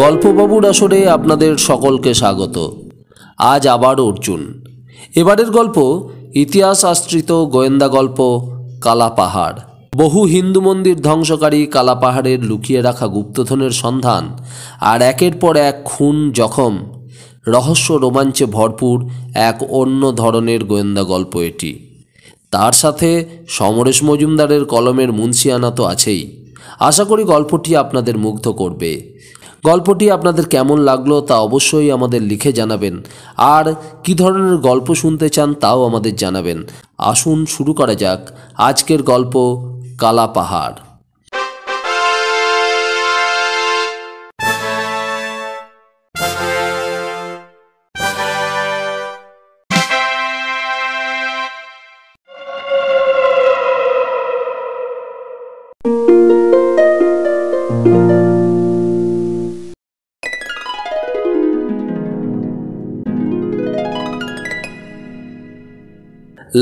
গল্পবাবুর আসরে আপনাদের সকলকে স্বাগত আজ আবার অর্জুন এবারের গল্প ইতিহাস আশ্রিত গোয়েন্দা গল্প কালাপাহাড় বহু হিন্দু মন্দির ধ্বংসকারী কালাপাহাড়ের লুকিয়ে রাখা গুপ্তধনের সন্ধান আর একের পর এক খুন জখম রহস্য রোমাঞ্চে ভরপুর এক অন্য ধরনের গোয়েন্দা গল্প এটি তার সাথে সমরেশ মজুমদারের কলমের মুন্সিয়ানা তো আছেই আশা করি গল্পটি আপনাদের মুগ্ধ করবে গল্পটি আপনাদের কেমন লাগলো তা অবশ্যই আমাদের লিখে জানাবেন আর কি ধরনের গল্প শুনতে চান তাও আমাদের জানাবেন আসুন শুরু করা যাক আজকের গল্প কালা পাহাড়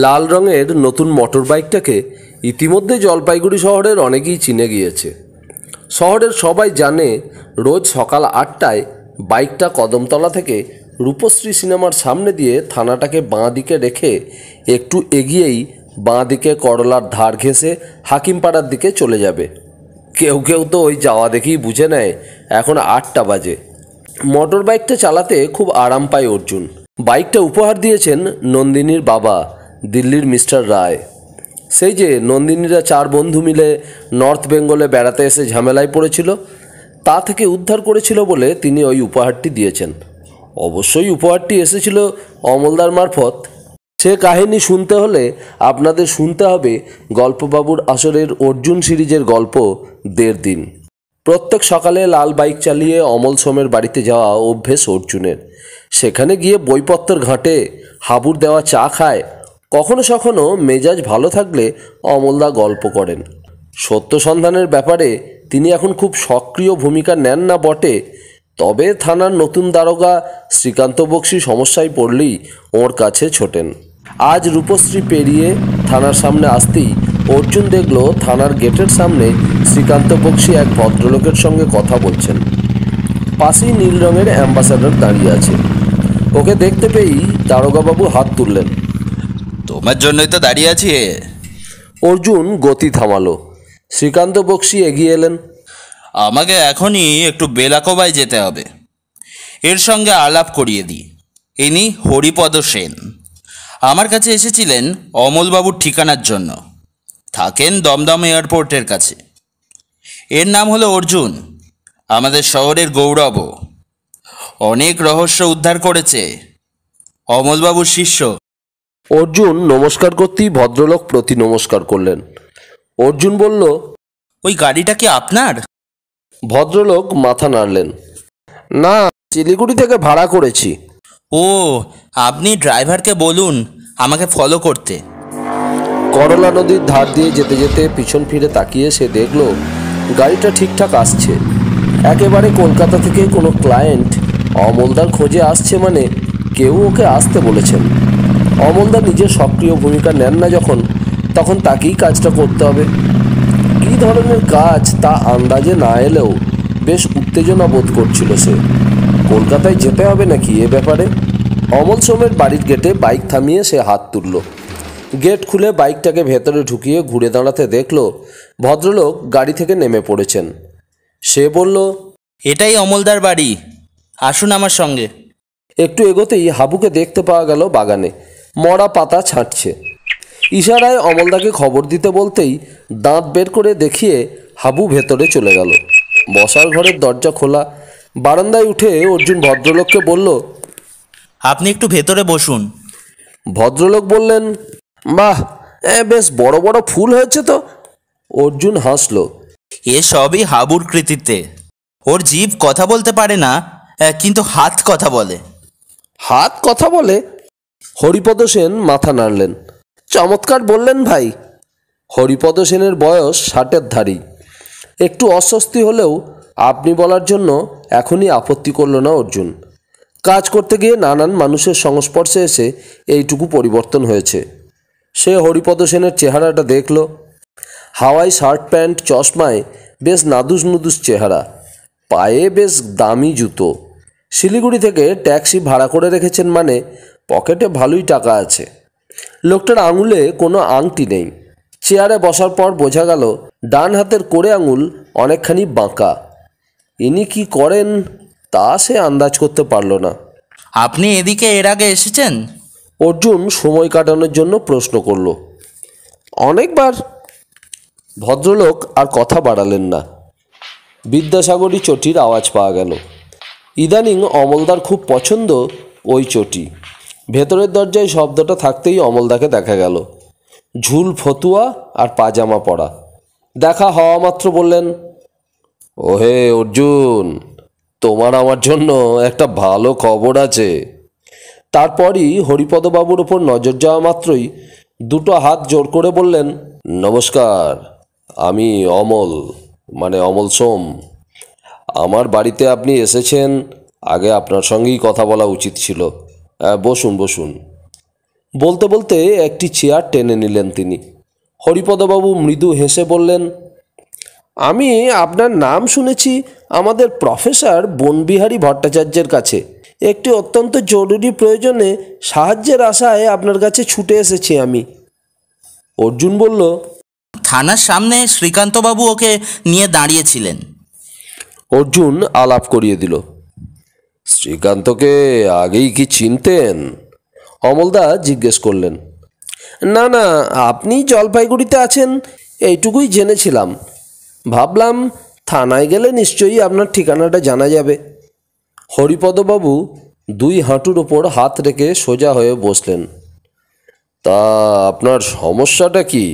লাল রঙের নতুন মোটর বাইকটাকে ইতিমধ্যে জলপাইগুড়ি শহরের অনেকেই চিনে গিয়েছে শহরের সবাই জানে রোজ সকাল আটটায় বাইকটা কদমতলা থেকে রূপশ্রী সিনেমার সামনে দিয়ে থানাটাকে বাঁ দিকে রেখে একটু এগিয়েই বাঁ দিকে করলার ধার ঘেঁষে হাকিমপাড়ার দিকে চলে যাবে কেউ কেউ তো ওই যাওয়া দেখেই বুঝে নেয় এখন আটটা বাজে মোটর বাইকটা চালাতে খুব আরাম পায় অর্জুন বাইকটা উপহার দিয়েছেন নন্দিনীর বাবা দিল্লির মিস্টার রায় সেই যে নন্দিনীরা চার বন্ধু মিলে নর্থ বেঙ্গলে বেড়াতে এসে ঝামেলায় পড়েছিল তা থেকে উদ্ধার করেছিল বলে তিনি ওই উপহারটি দিয়েছেন অবশ্যই উপহারটি এসেছিল অমলদার মারফত সে কাহিনী শুনতে হলে আপনাদের শুনতে হবে গল্পবাবুর আসরের অর্জুন সিরিজের গল্প দেড় দিন প্রত্যেক সকালে লাল বাইক চালিয়ে অমল সোমের বাড়িতে যাওয়া অভ্যেস অর্জুনের সেখানে গিয়ে বইপত্তর ঘাটে হাবুর দেওয়া চা খায় কখনো সখনো মেজাজ ভালো থাকলে অমলদা গল্প করেন সত্য সন্ধানের ব্যাপারে তিনি এখন খুব সক্রিয় ভূমিকা নেন না বটে তবে থানার নতুন দারোগা শ্রীকান্ত বক্সি সমস্যায় পড়লেই ওর কাছে ছোটেন আজ রূপশ্রী পেরিয়ে থানার সামনে আসতেই অর্জুন দেখল থানার গেটের সামনে শ্রীকান্ত বক্সি এক ভদ্রলোকের সঙ্গে কথা বলছেন পাশেই নীল রঙের অ্যাম্বাসাডার দাঁড়িয়ে আছে ওকে দেখতে পেয়েই দারোগাবাবু হাত তুললেন তোমার জন্যই তো দাঁড়িয়ে আছি অর্জুন গতি থামালো শ্রীকান্ত বক্সি এগিয়ে এলেন আমাকে এখনই একটু বেলাকোবায় যেতে হবে এর সঙ্গে আলাপ করিয়ে দিই ইনি হরিপদ সেন আমার কাছে এসেছিলেন অমলবাবুর ঠিকানার জন্য থাকেন দমদম এয়ারপোর্টের কাছে এর নাম হলো অর্জুন আমাদের শহরের গৌরবও অনেক রহস্য উদ্ধার করেছে অমলবাবুর শিষ্য অর্জুন নমস্কার করতেই ভদ্রলোক প্রতি নমস্কার করলেন অর্জুন বলল ওই গাড়িটা কি আপনার ভদ্রলোক মাথা নাড়লেন না শিলিগুড়ি থেকে ভাড়া করেছি ও আপনি ড্রাইভারকে বলুন আমাকে ফলো করতে করলা নদীর ধার দিয়ে যেতে যেতে পিছন ফিরে তাকিয়ে সে দেখল গাড়িটা ঠিকঠাক আসছে একেবারে কলকাতা থেকে কোনো ক্লায়েন্ট অমলদার খোঁজে আসছে মানে কেউ ওকে আসতে বলেছেন অমলদা নিজের সক্রিয় ভূমিকা নেন না যখন তখন তাকেই কাজটা করতে হবে কী ধরনের কাজ তা আন্দাজে না এলেও বেশ উত্তেজনা বোধ করছিল সে কলকাতায় যেতে হবে নাকি এ ব্যাপারে অমল সোমের বাড়ির গেটে বাইক থামিয়ে সে হাত তুলল গেট খুলে বাইকটাকে ভেতরে ঢুকিয়ে ঘুরে দাঁড়াতে দেখল ভদ্রলোক গাড়ি থেকে নেমে পড়েছেন সে বলল এটাই অমলদার বাড়ি আসুন আমার সঙ্গে একটু এগোতেই হাবুকে দেখতে পাওয়া গেল বাগানে মরা পাতা ছাঁটছে ইশারায় অমলদাকে খবর দিতে বলতেই দাঁত বের করে দেখিয়ে হাবু ভেতরে চলে গেল বসার ঘরের দরজা খোলা বারান্দায় উঠে অর্জুন ভদ্রলোককে বলল আপনি একটু ভেতরে বসুন ভদ্রলোক বললেন বাহ বেশ বড় বড় ফুল হয়েছে তো অর্জুন হাসল এসবই হাবুর কৃতিত্বে ওর জীব কথা বলতে পারে না কিন্তু হাত কথা বলে হাত কথা বলে হরিপদ সেন মাথা নাড়লেন চমৎকার বললেন ভাই হরিপদ সেনের বয়স ষাটের ধারি একটু অস্বস্তি হলেও আপনি বলার জন্য এখনই আপত্তি করল না অর্জুন কাজ করতে গিয়ে নানান মানুষের সংস্পর্শে এসে এইটুকু পরিবর্তন হয়েছে সে হরিপদ সেনের চেহারাটা দেখল হাওয়াই শার্ট প্যান্ট চশমায় বেশ নাদুস নুদুস চেহারা পায়ে বেশ দামি জুতো শিলিগুড়ি থেকে ট্যাক্সি ভাড়া করে রেখেছেন মানে পকেটে ভালোই টাকা আছে লোকটার আঙুলে কোনো আংটি নেই চেয়ারে বসার পর বোঝা গেল ডান হাতের করে আঙুল অনেকখানি বাঁকা ইনি কি করেন তা সে আন্দাজ করতে পারল না আপনি এদিকে এর আগে এসেছেন অর্জুন সময় কাটানোর জন্য প্রশ্ন করল অনেকবার ভদ্রলোক আর কথা বাড়ালেন না বিদ্যাসাগরী চটির আওয়াজ পাওয়া গেল ইদানিং অমলদার খুব পছন্দ ওই চটি ভেতরের দরজায় শব্দটা থাকতেই অমলদাকে দেখা গেল ঝুল ফতুয়া আর পাজামা পরা দেখা হওয়া মাত্র বললেন ওহে অর্জুন তোমার আমার জন্য একটা ভালো খবর আছে তারপরই হরিপদবাবুর ওপর নজর যাওয়া মাত্রই দুটো হাত জোর করে বললেন নমস্কার আমি অমল মানে অমল সোম আমার বাড়িতে আপনি এসেছেন আগে আপনার সঙ্গেই কথা বলা উচিত ছিল বসুন বসুন বলতে বলতে একটি চেয়ার টেনে নিলেন তিনি হরিপদবাবু মৃদু হেসে বললেন আমি আপনার নাম শুনেছি আমাদের প্রফেসর বনবিহারী ভট্টাচার্যের কাছে একটি অত্যন্ত জরুরি প্রয়োজনে সাহায্যের আশায় আপনার কাছে ছুটে এসেছি আমি অর্জুন বলল থানার সামনে শ্রীকান্তবাবু ওকে নিয়ে দাঁড়িয়েছিলেন অর্জুন আলাপ করিয়ে দিল শ্রীকান্তকে আগেই কি চিনতেন অমলদা জিজ্ঞেস করলেন না না আপনি জলপাইগুড়িতে আছেন এইটুকুই জেনেছিলাম ভাবলাম থানায় গেলে নিশ্চয়ই আপনার ঠিকানাটা জানা যাবে হরিপদবাবু দুই হাঁটুর ওপর হাত রেখে সোজা হয়ে বসলেন তা আপনার সমস্যাটা কি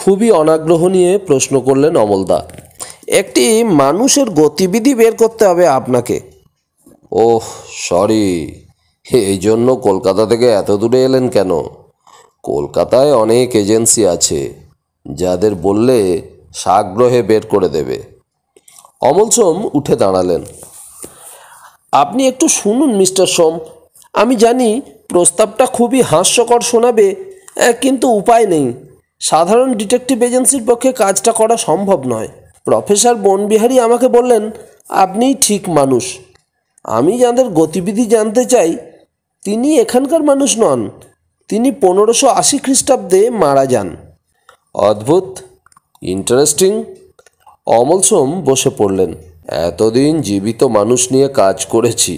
খুবই অনাগ্রহ নিয়ে প্রশ্ন করলেন অমলদা একটি মানুষের গতিবিধি বের করতে হবে আপনাকে ওহ সরি এই জন্য কলকাতা থেকে এত দূরে এলেন কেন কলকাতায় অনেক এজেন্সি আছে যাদের বললে সাগ্রহে বের করে দেবে অমল সোম উঠে দাঁড়ালেন আপনি একটু শুনুন মিস্টার সোম আমি জানি প্রস্তাবটা খুবই হাস্যকর শোনাবে কিন্তু উপায় নেই সাধারণ ডিটেকটিভ এজেন্সির পক্ষে কাজটা করা সম্ভব নয় প্রফেসর বনবিহারী আমাকে বললেন আপনিই ঠিক মানুষ আমি যাঁদের গতিবিধি জানতে চাই তিনি এখানকার মানুষ নন তিনি পনেরোশো আশি খ্রিস্টাব্দে মারা যান অদ্ভুত ইন্টারেস্টিং অমল সোম বসে পড়লেন এতদিন জীবিত মানুষ নিয়ে কাজ করেছি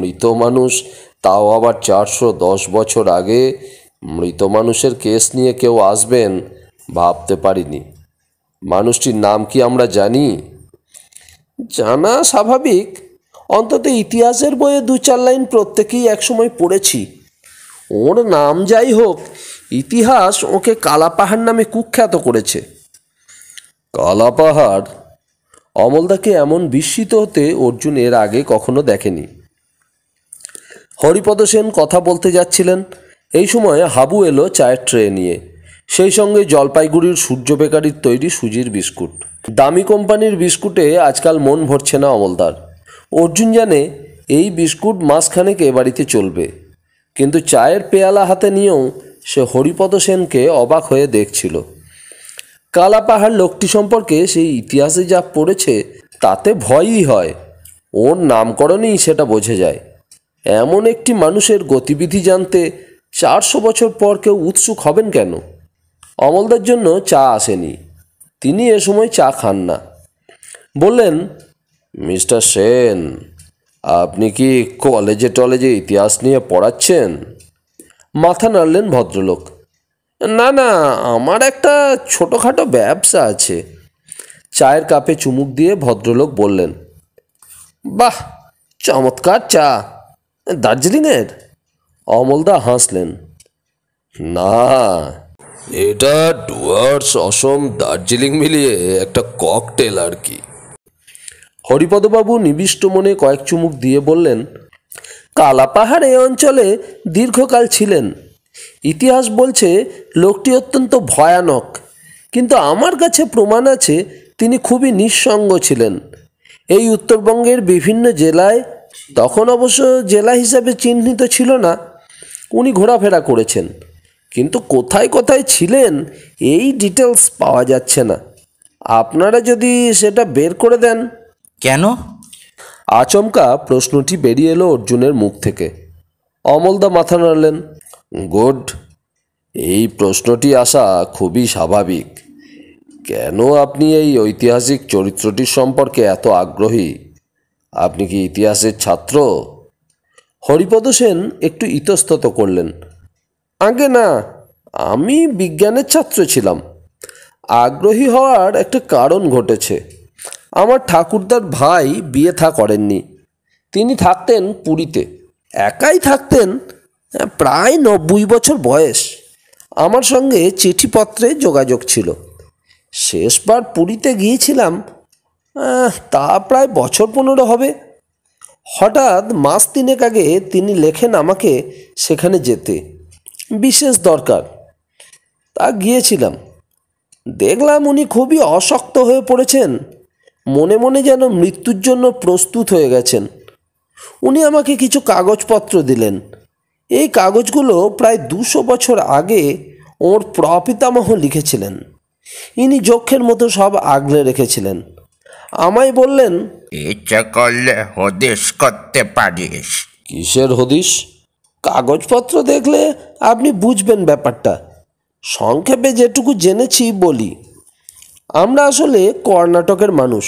মৃত মানুষ তাও আবার চারশো দশ বছর আগে মৃত মানুষের কেস নিয়ে কেউ আসবেন ভাবতে পারিনি মানুষটির নাম কি আমরা জানি জানা স্বাভাবিক অন্তত ইতিহাসের বইয়ে দু চার লাইন প্রত্যেকেই একসময় পড়েছি ওর নাম যাই হোক ইতিহাস ওকে কালাপাহাড় নামে কুখ্যাত করেছে কালাপাহাড় অমলদাকে এমন বিস্মিত হতে অর্জুন এর আগে কখনো দেখেনি হরিপদ সেন কথা বলতে যাচ্ছিলেন এই সময় হাবু এলো চায়ের ট্রে নিয়ে সেই সঙ্গে জলপাইগুড়ির সূর্য বেকারির তৈরি সুজির বিস্কুট দামি কোম্পানির বিস্কুটে আজকাল মন ভরছে না অমলদার অর্জুন জানে এই বিস্কুট এ বাড়িতে চলবে কিন্তু চায়ের পেয়ালা হাতে নিয়েও সে হরিপদ সেনকে অবাক হয়ে দেখছিল কালা পাহাড় লোকটি সম্পর্কে সেই ইতিহাসে যা পড়েছে তাতে ভয়ই হয় ওর নামকরণেই সেটা বোঝা যায় এমন একটি মানুষের গতিবিধি জানতে চারশো বছর পর কেউ উৎসুক হবেন কেন অমলদার জন্য চা আসেনি তিনি এ সময় চা খান না বললেন মিস্টার সেন আপনি কি কলেজে টলেজে ইতিহাস নিয়ে পড়াচ্ছেন মাথা নাড়লেন ভদ্রলোক না না আমার একটা ছোটোখাটো ব্যবসা আছে চায়ের কাপে চুমুক দিয়ে ভদ্রলোক বললেন বাহ চমৎকার চা দার্জিলিংয়ের অমলদা হাসলেন না এটা ডুয়ার্স অসম দার্জিলিং মিলিয়ে একটা ককটেল আর কি হরিপদবাবু নিবিষ্ট মনে কয়েক চুমুক দিয়ে বললেন কালাপাহাড় এ অঞ্চলে দীর্ঘকাল ছিলেন ইতিহাস বলছে লোকটি অত্যন্ত ভয়ানক কিন্তু আমার কাছে প্রমাণ আছে তিনি খুবই নিঃসঙ্গ ছিলেন এই উত্তরবঙ্গের বিভিন্ন জেলায় তখন অবশ্য জেলা হিসাবে চিহ্নিত ছিল না উনি ঘোরাফেরা করেছেন কিন্তু কোথায় কোথায় ছিলেন এই ডিটেলস পাওয়া যাচ্ছে না আপনারা যদি সেটা বের করে দেন কেন আচমকা প্রশ্নটি বেরিয়ে এলো অর্জুনের মুখ থেকে অমলদা মাথা নাড়লেন গুড এই প্রশ্নটি আসা খুবই স্বাভাবিক কেন আপনি এই ঐতিহাসিক চরিত্রটির সম্পর্কে এত আগ্রহী আপনি কি ইতিহাসের ছাত্র হরিপদ সেন একটু ইতস্তত করলেন আগে না আমি বিজ্ঞানের ছাত্র ছিলাম আগ্রহী হওয়ার একটা কারণ ঘটেছে আমার ঠাকুরদার ভাই বিয়ে থা করেননি তিনি থাকতেন পুরীতে একাই থাকতেন হ্যাঁ, প্রায় নব্বই বছর বয়স আমার সঙ্গে চিঠিপত্রে যোগাযোগ ছিল শেষবার পুরীতে গিয়েছিলাম তা প্রায় বছর পনেরো হবে হঠাৎ মাস তিনেক আগে তিনি লেখেন আমাকে সেখানে যেতে বিশেষ দরকার তা গিয়েছিলাম দেখলাম উনি খুবই অশক্ত হয়ে পড়েছেন মনে মনে যেন মৃত্যুর জন্য প্রস্তুত হয়ে গেছেন উনি আমাকে কিছু কাগজপত্র দিলেন এই কাগজগুলো প্রায় দুশো বছর আগে ওর প্রপিতামহ লিখেছিলেন ইনি যক্ষের মতো সব আগলে রেখেছিলেন আমায় বললেন ইচ্ছা করলে হদিশ করতে পারিস কিসের হদিস কাগজপত্র দেখলে আপনি বুঝবেন ব্যাপারটা সংক্ষেপে যেটুকু জেনেছি বলি আমরা আসলে কর্ণাটকের মানুষ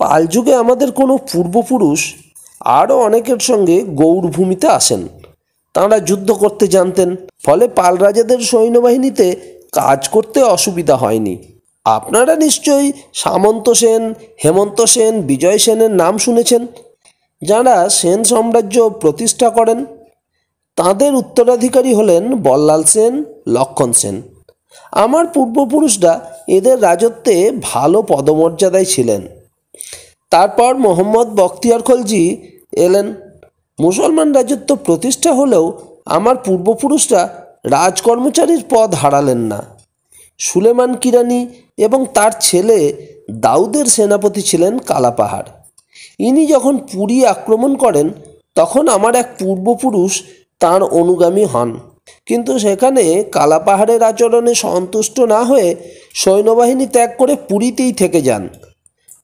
পাল যুগে আমাদের কোনো পূর্বপুরুষ আরও অনেকের সঙ্গে গৌরভূমিতে আসেন তাঁরা যুদ্ধ করতে জানতেন ফলে পাল রাজাদের সৈন্যবাহিনীতে কাজ করতে অসুবিধা হয়নি আপনারা নিশ্চয়ই সামন্ত সেন হেমন্ত সেন বিজয় সেনের নাম শুনেছেন যাঁরা সেন সাম্রাজ্য প্রতিষ্ঠা করেন তাঁদের উত্তরাধিকারী হলেন বল্লাল সেন লক্ষণ সেন আমার পূর্বপুরুষরা এদের রাজত্বে ভালো পদমর্যাদায় ছিলেন তারপর মোহাম্মদ বখতিয়ার খলজি এলেন মুসলমান রাজত্ব প্রতিষ্ঠা হলেও আমার পূর্বপুরুষরা রাজকর্মচারীর পদ হারালেন না সুলেমান কিরানি এবং তার ছেলে দাউদের সেনাপতি ছিলেন কালাপাহাড় ইনি যখন পুরী আক্রমণ করেন তখন আমার এক পূর্বপুরুষ তার অনুগামী হন কিন্তু সেখানে কালাপাহাড়ের আচরণে সন্তুষ্ট না হয়ে সৈন্যবাহিনী ত্যাগ করে পুরীতেই থেকে যান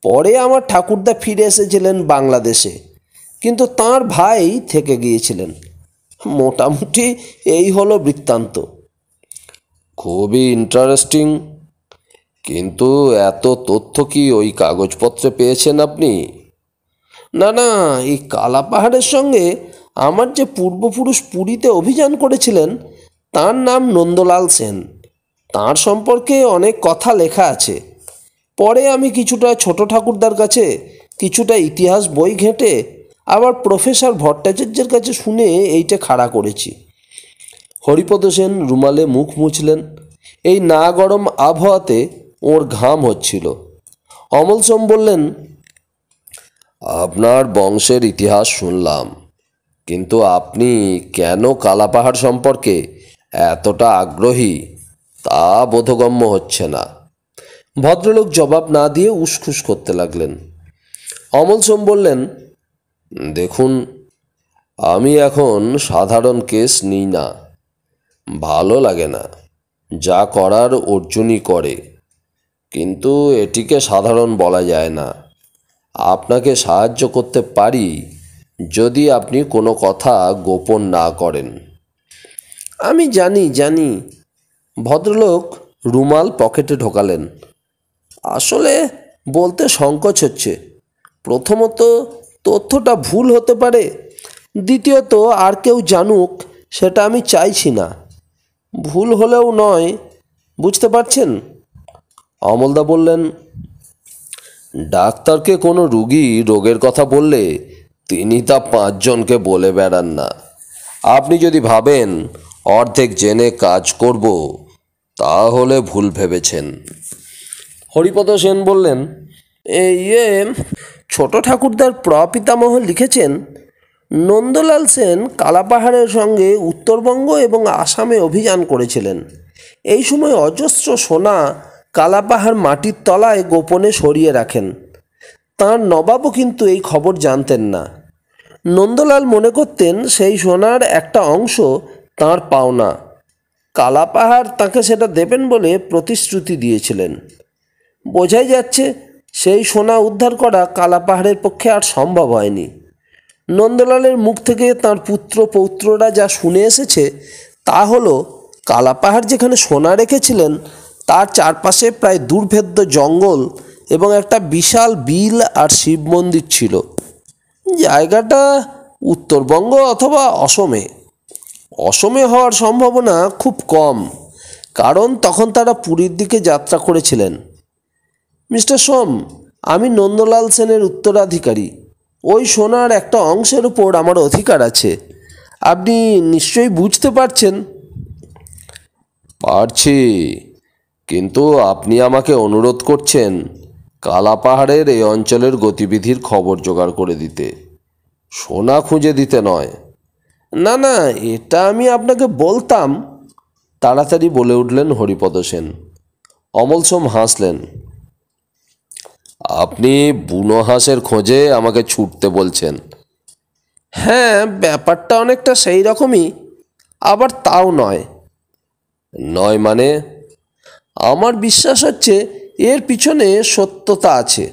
পরে আমার ঠাকুরদা ফিরে এসেছিলেন বাংলাদেশে কিন্তু তার ভাই থেকে গিয়েছিলেন মোটামুটি এই হলো বৃত্তান্ত খুবই ইন্টারেস্টিং কিন্তু এত তথ্য কি ওই কাগজপত্রে পেয়েছেন আপনি না না এই কালাপাহাড়ের সঙ্গে আমার যে পূর্বপুরুষ পুরীতে অভিযান করেছিলেন তার নাম নন্দলাল সেন তার সম্পর্কে অনেক কথা লেখা আছে পরে আমি কিছুটা ছোট ঠাকুরদার কাছে কিছুটা ইতিহাস বই ঘেঁটে আবার প্রফেসর ভট্টাচার্যের কাছে শুনে এইটা খাড়া করেছি হরিপদ সেন রুমালে মুখ মুছলেন এই না গরম আবহাওয়াতে ওর ঘাম হচ্ছিল অমল সোম বললেন আপনার বংশের ইতিহাস শুনলাম কিন্তু আপনি কেন কালাপাহাড় সম্পর্কে এতটা আগ্রহী তা বোধগম্য হচ্ছে না ভদ্রলোক জবাব না দিয়ে উসখুস করতে লাগলেন অমল সোম বললেন দেখুন আমি এখন সাধারণ কেস নিই না ভালো লাগে না যা করার অর্জুনই করে কিন্তু এটিকে সাধারণ বলা যায় না আপনাকে সাহায্য করতে পারি যদি আপনি কোনো কথা গোপন না করেন আমি জানি জানি ভদ্রলোক রুমাল পকেটে ঢোকালেন আসলে বলতে সংকোচ হচ্ছে প্রথমত তথ্যটা ভুল হতে পারে দ্বিতীয়ত আর কেউ জানুক সেটা আমি চাইছি না ভুল হলেও নয় বুঝতে পারছেন অমলদা বললেন ডাক্তারকে কোনো রুগী রোগের কথা বললে তিনি তা পাঁচজনকে বলে বেড়ান না আপনি যদি ভাবেন অর্ধেক জেনে কাজ করব তাহলে ভুল ভেবেছেন হরিপদ সেন বললেন ইয়ে ছোট ঠাকুরদার প্রপিতামহ লিখেছেন নন্দলাল সেন কালাপাহাড়ের সঙ্গে উত্তরবঙ্গ এবং আসামে অভিযান করেছিলেন এই সময় অজস্র সোনা কালাপাহাড় মাটির তলায় গোপনে সরিয়ে রাখেন তার নবাবও কিন্তু এই খবর জানতেন না নন্দলাল মনে করতেন সেই সোনার একটা অংশ তার পাওনা কালাপাহাড় তাকে সেটা দেবেন বলে প্রতিশ্রুতি দিয়েছিলেন বোঝাই যাচ্ছে সেই সোনা উদ্ধার করা কালাপাহাড়ের পক্ষে আর সম্ভব হয়নি নন্দলালের মুখ থেকে তার পুত্র পৌত্ররা যা শুনে এসেছে তা হলো কালাপাহাড় যেখানে সোনা রেখেছিলেন তার চারপাশে প্রায় দুর্ভেদ্য জঙ্গল এবং একটা বিশাল বিল আর শিব মন্দির ছিল জায়গাটা উত্তরবঙ্গ অথবা অসমে অসমে হওয়ার সম্ভাবনা খুব কম কারণ তখন তারা পুরীর দিকে যাত্রা করেছিলেন মিস্টার সোম আমি নন্দলাল সেনের উত্তরাধিকারী ওই সোনার একটা অংশের উপর আমার অধিকার আছে আপনি নিশ্চয়ই বুঝতে পারছেন পারছি কিন্তু আপনি আমাকে অনুরোধ করছেন কালাপাহাড়ের এই অঞ্চলের গতিবিধির খবর জোগাড় করে দিতে সোনা খুঁজে দিতে নয় না না এটা আমি আপনাকে বলতাম তাড়াতাড়ি বলে উঠলেন হরিপদ সেন অমলসম হাসলেন আপনি বুনো হাঁসের খোঁজে আমাকে ছুটতে বলছেন হ্যাঁ ব্যাপারটা অনেকটা সেই রকমই আবার তাও নয় নয় মানে আমার বিশ্বাস হচ্ছে এর পিছনে সত্যতা আছে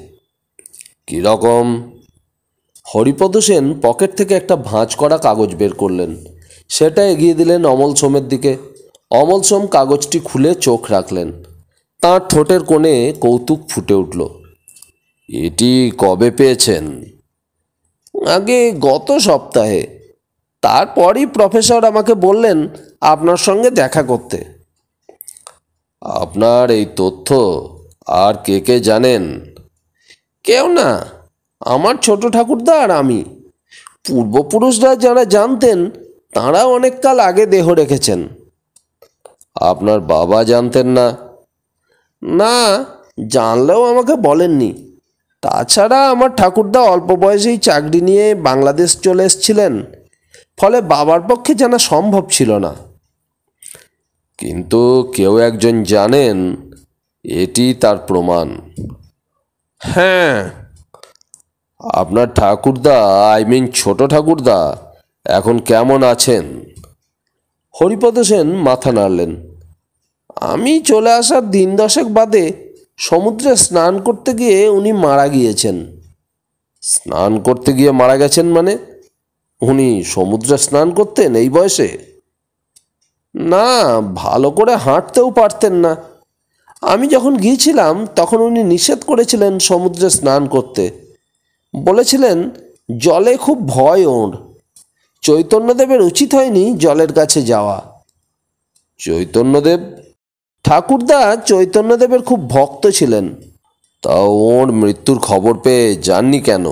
কীরকম হরিপদ সেন পকেট থেকে একটা ভাঁজ করা কাগজ বের করলেন সেটা এগিয়ে দিলেন অমল সোমের দিকে অমল সোম কাগজটি খুলে চোখ রাখলেন তাঁর ঠোঁটের কোণে কৌতুক ফুটে উঠল এটি কবে পেয়েছেন আগে গত সপ্তাহে তারপরই প্রফেসর আমাকে বললেন আপনার সঙ্গে দেখা করতে আপনার এই তথ্য আর কে কে জানেন কেউ না আমার ছোট ঠাকুরদা আর আমি পূর্বপুরুষরা যারা জানতেন তাঁরা অনেককাল আগে দেহ রেখেছেন আপনার বাবা জানতেন না না জানলেও আমাকে বলেননি তাছাড়া আমার ঠাকুরদা অল্প বয়সেই চাকরি নিয়ে বাংলাদেশ চলে এসছিলেন ফলে বাবার পক্ষে জানা সম্ভব ছিল না কিন্তু কেউ একজন জানেন এটি তার প্রমাণ হ্যাঁ আপনার ঠাকুরদা আই মিন ছোট ঠাকুরদা এখন কেমন আছেন হরিপদ সেন মাথা নাড়লেন আমি চলে আসার দিন দশেক বাদে সমুদ্রে স্নান করতে গিয়ে উনি মারা গিয়েছেন স্নান করতে গিয়ে মারা গেছেন মানে উনি সমুদ্রে স্নান করতেন এই বয়সে না ভালো করে হাঁটতেও পারতেন না আমি যখন গিয়েছিলাম তখন উনি নিষেধ করেছিলেন সমুদ্রে স্নান করতে বলেছিলেন জলে খুব ভয় ওঁর চৈতন্যদেবের উচিত হয়নি জলের কাছে যাওয়া চৈতন্যদেব ঠাকুরদা চৈতন্যদেবের খুব ভক্ত ছিলেন তা ওর মৃত্যুর খবর পেয়ে যাননি কেন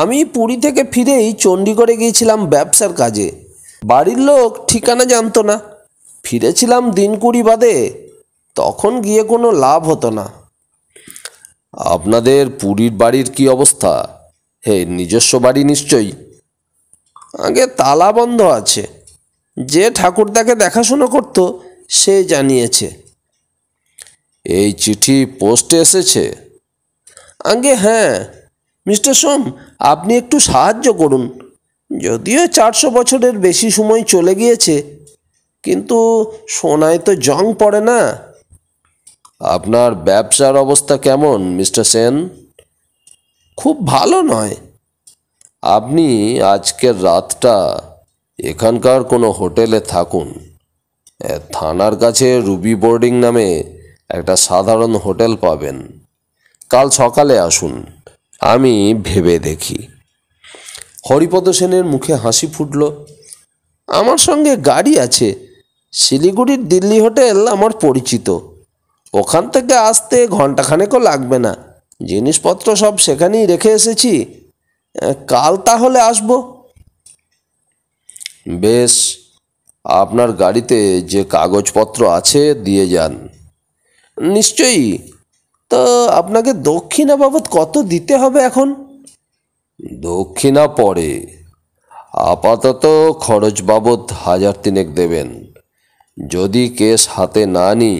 আমি পুরী থেকে ফিরেই চণ্ডীগড়ে গিয়েছিলাম ব্যবসার কাজে বাড়ির লোক ঠিকানা জানতো না ফিরেছিলাম দিন কুড়ি বাদে তখন গিয়ে কোনো লাভ হতো না আপনাদের পুরীর বাড়ির কি অবস্থা হে নিজস্ব বাড়ি নিশ্চয়ই আগে তালা বন্ধ আছে যে ঠাকুরদাকে দেখাশুনো করত সে জানিয়েছে এই চিঠি পোস্টে এসেছে আগে হ্যাঁ মিস্টার সোম আপনি একটু সাহায্য করুন যদিও চারশো বছরের বেশি সময় চলে গিয়েছে কিন্তু সোনায় তো জং পড়ে না আপনার ব্যবসার অবস্থা কেমন মিস্টার সেন খুব ভালো নয় আপনি আজকের রাতটা এখানকার কোনো হোটেলে থাকুন থানার কাছে রুবি বোর্ডিং নামে একটা সাধারণ হোটেল পাবেন কাল সকালে আসুন আমি ভেবে দেখি হরিপদ সেনের মুখে হাসি ফুটল আমার সঙ্গে গাড়ি আছে শিলিগুড়ির দিল্লি হোটেল আমার পরিচিত ওখান থেকে আসতে ঘন্টাখানেকও লাগবে না জিনিসপত্র সব সেখানেই রেখে এসেছি কাল তাহলে আসব বেশ আপনার গাড়িতে যে কাগজপত্র আছে দিয়ে যান নিশ্চয়ই তো আপনাকে দক্ষিণা বাবদ কত দিতে হবে এখন দক্ষিণা পরে আপাতত খরচ বাবদ হাজার তিনেক দেবেন যদি কেস হাতে না নিই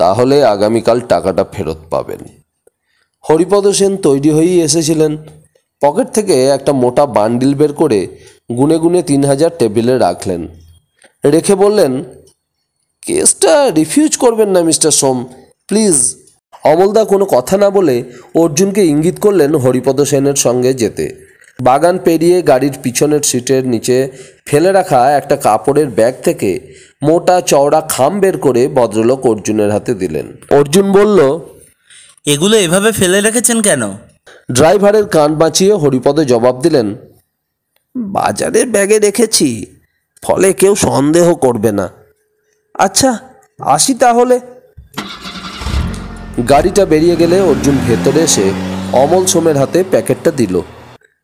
তাহলে আগামীকাল টাকাটা ফেরত পাবেন হরিপদ সেন তৈরি হয়েই এসেছিলেন পকেট থেকে একটা মোটা বান্ডিল বের করে গুনে গুনে তিন হাজার টেবিলে রাখলেন রেখে বললেন কেসটা রিফিউজ করবেন না মিস্টার সোম প্লিজ অমলদা কোনো কথা না বলে অর্জুনকে ইঙ্গিত করলেন হরিপদ সেনের সঙ্গে যেতে বাগান পেরিয়ে গাড়ির পিছনের সিটের নিচে ফেলে রাখা একটা কাপড়ের ব্যাগ থেকে মোটা চওড়া খাম বের করে ভদ্রলোক অর্জুনের হাতে দিলেন অর্জুন বলল এগুলো এভাবে ফেলে রেখেছেন কেন ড্রাইভারের কান বাঁচিয়ে হরিপদে জবাব দিলেন বাজারের ব্যাগে রেখেছি ফলে কেউ সন্দেহ করবে না আচ্ছা আসি তাহলে গাড়িটা বেরিয়ে গেলে অর্জুন ভেতরে এসে অমল সোমের হাতে প্যাকেটটা দিল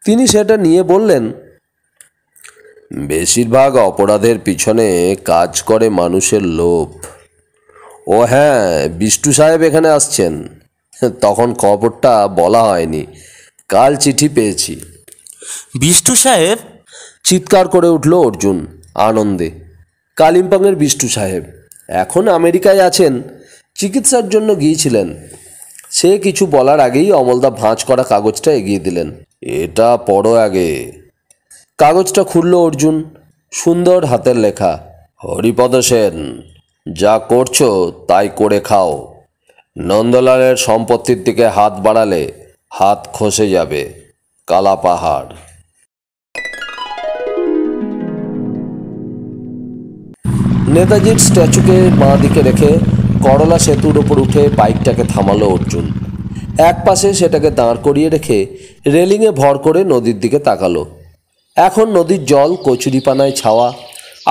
তিনি সেটা নিয়ে বললেন বেশিরভাগ অপরাধের পিছনে কাজ করে মানুষের লোভ ও হ্যাঁ বিষ্টু সাহেব এখানে আসছেন তখন খবরটা বলা হয়নি কাল চিঠি পেয়েছি বিষ্টু সাহেব চিৎকার করে উঠল অর্জুন আনন্দে কালিম্পংয়ের বিষ্টু সাহেব এখন আমেরিকায় আছেন চিকিৎসার জন্য গিয়েছিলেন সে কিছু বলার আগেই অমলদা ভাঁজ করা কাগজটা এগিয়ে দিলেন এটা পড়ো আগে কাগজটা খুলল অর্জুন সুন্দর হাতের লেখা হরিপদ সেন যা করছো তাই করে খাও নন্দলালের সম্পত্তির দিকে হাত বাড়ালে হাত খসে যাবে কালা পাহাড় নেতাজির স্ট্যাচুকে বাঁ দিকে রেখে করলা সেতুর ওপর উঠে বাইকটাকে থামালো অর্জুন এক পাশে সেটাকে দাঁড় করিয়ে রেখে রেলিংয়ে ভর করে নদীর দিকে তাকালো এখন নদীর জল কচুরিপানায় ছাওয়া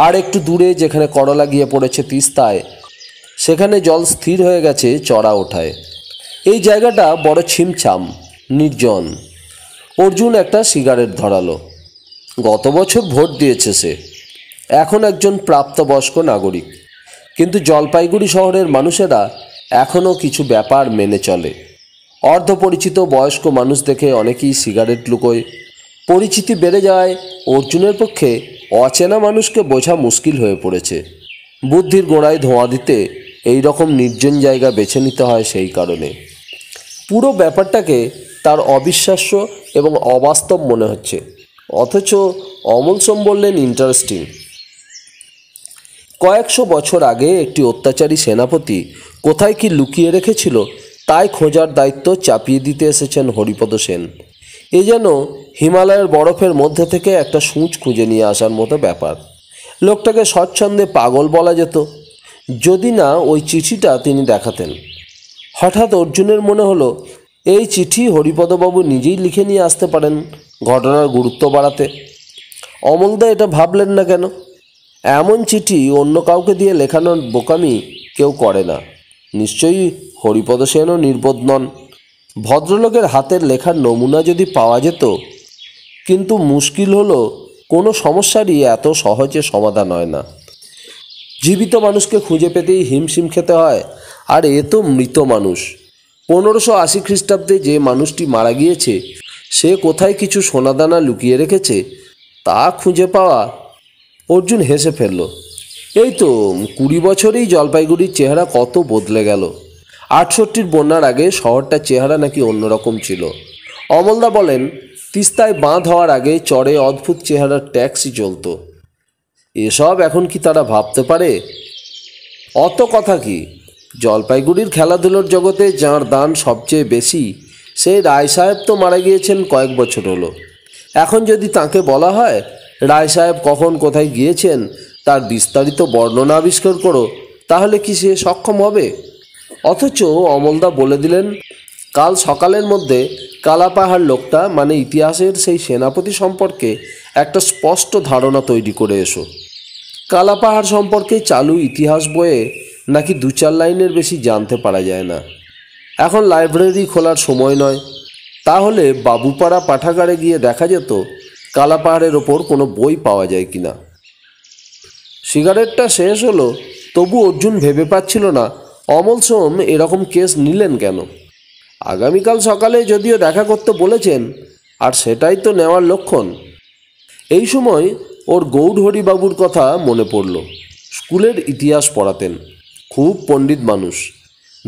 আর একটু দূরে যেখানে করলা গিয়ে পড়েছে তিস্তায় সেখানে জল স্থির হয়ে গেছে চড়া ওঠায় এই জায়গাটা বড় ছিমছাম নির্জন অর্জুন একটা সিগারেট ধরালো গত বছর ভোট দিয়েছে সে এখন একজন প্রাপ্তবয়স্ক নাগরিক কিন্তু জলপাইগুড়ি শহরের মানুষেরা এখনও কিছু ব্যাপার মেনে চলে অর্ধপরিচিত বয়স্ক মানুষ দেখে অনেকেই সিগারেট লুকোয় পরিচিতি বেড়ে যাওয়ায় অর্জুনের পক্ষে অচেনা মানুষকে বোঝা মুশকিল হয়ে পড়েছে বুদ্ধির গোড়ায় ধোঁয়া দিতে এই রকম নির্জন জায়গা বেছে নিতে হয় সেই কারণে পুরো ব্যাপারটাকে তার অবিশ্বাস্য এবং অবাস্তব মনে হচ্ছে অথচ অমল সোম বললেন ইন্টারেস্টিং কয়েকশো বছর আগে একটি অত্যাচারী সেনাপতি কোথায় কি লুকিয়ে রেখেছিল তাই খোঁজার দায়িত্ব চাপিয়ে দিতে এসেছেন হরিপদ সেন এ যেন হিমালয়ের বরফের মধ্যে থেকে একটা সূঁচ খুঁজে নিয়ে আসার মতো ব্যাপার লোকটাকে স্বচ্ছন্দে পাগল বলা যেত যদি না ওই চিঠিটা তিনি দেখাতেন হঠাৎ অর্জুনের মনে হলো এই চিঠি হরিপদবাবু নিজেই লিখে নিয়ে আসতে পারেন ঘটনার গুরুত্ব বাড়াতে অমলদা এটা ভাবলেন না কেন এমন চিঠি অন্য কাউকে দিয়ে লেখানোর বোকামি কেউ করে না নিশ্চয়ই হরিপদ সেনও নির্বোধ নন ভদ্রলোকের হাতের লেখার নমুনা যদি পাওয়া যেত কিন্তু মুশকিল হলো কোনো সমস্যারই এত সহজে সমাধান হয় না জীবিত মানুষকে খুঁজে পেতেই হিমশিম খেতে হয় আর এ তো মৃত মানুষ পনেরোশো আশি খ্রিস্টাব্দে যে মানুষটি মারা গিয়েছে সে কোথায় কিছু সোনাদানা লুকিয়ে রেখেছে তা খুঁজে পাওয়া অর্জুন হেসে ফেলল এই তো কুড়ি বছরেই জলপাইগুড়ির চেহারা কত বদলে গেল আটষট্টির বন্যার আগে শহরটার চেহারা নাকি অন্যরকম ছিল অমলদা বলেন তিস্তায় বাঁধ হওয়ার আগে চরে অদ্ভুত চেহারার ট্যাক্সি চলত এসব এখন কি তারা ভাবতে পারে অত কথা কি জলপাইগুড়ির খেলাধুলোর জগতে যার দান সবচেয়ে বেশি সেই রায় সাহেব তো মারা গিয়েছেন কয়েক বছর হলো এখন যদি তাকে বলা হয় রায় সাহেব কখন কোথায় গিয়েছেন তার বিস্তারিত বর্ণনা আবিষ্কার করো তাহলে কি সে সক্ষম হবে অথচ অমলদা বলে দিলেন কাল সকালের মধ্যে কালাপাহাড় লোকটা মানে ইতিহাসের সেই সেনাপতি সম্পর্কে একটা স্পষ্ট ধারণা তৈরি করে এসো কালাপাহাড় সম্পর্কে চালু ইতিহাস বইয়ে নাকি দু চার লাইনের বেশি জানতে পারা যায় না এখন লাইব্রেরি খোলার সময় নয় তাহলে বাবুপাড়া পাঠাগারে গিয়ে দেখা যেত কালাপাহাড়ের ওপর কোনো বই পাওয়া যায় কি না সিগারেটটা শেষ হলো তবু অর্জুন ভেবে পাচ্ছিল না অমল সোম এরকম কেস নিলেন কেন আগামীকাল সকালে যদিও দেখা করতে বলেছেন আর সেটাই তো নেওয়ার লক্ষণ এই সময় ওর গৌড়হরিবাবুর কথা মনে পড়ল স্কুলের ইতিহাস পড়াতেন খুব পণ্ডিত মানুষ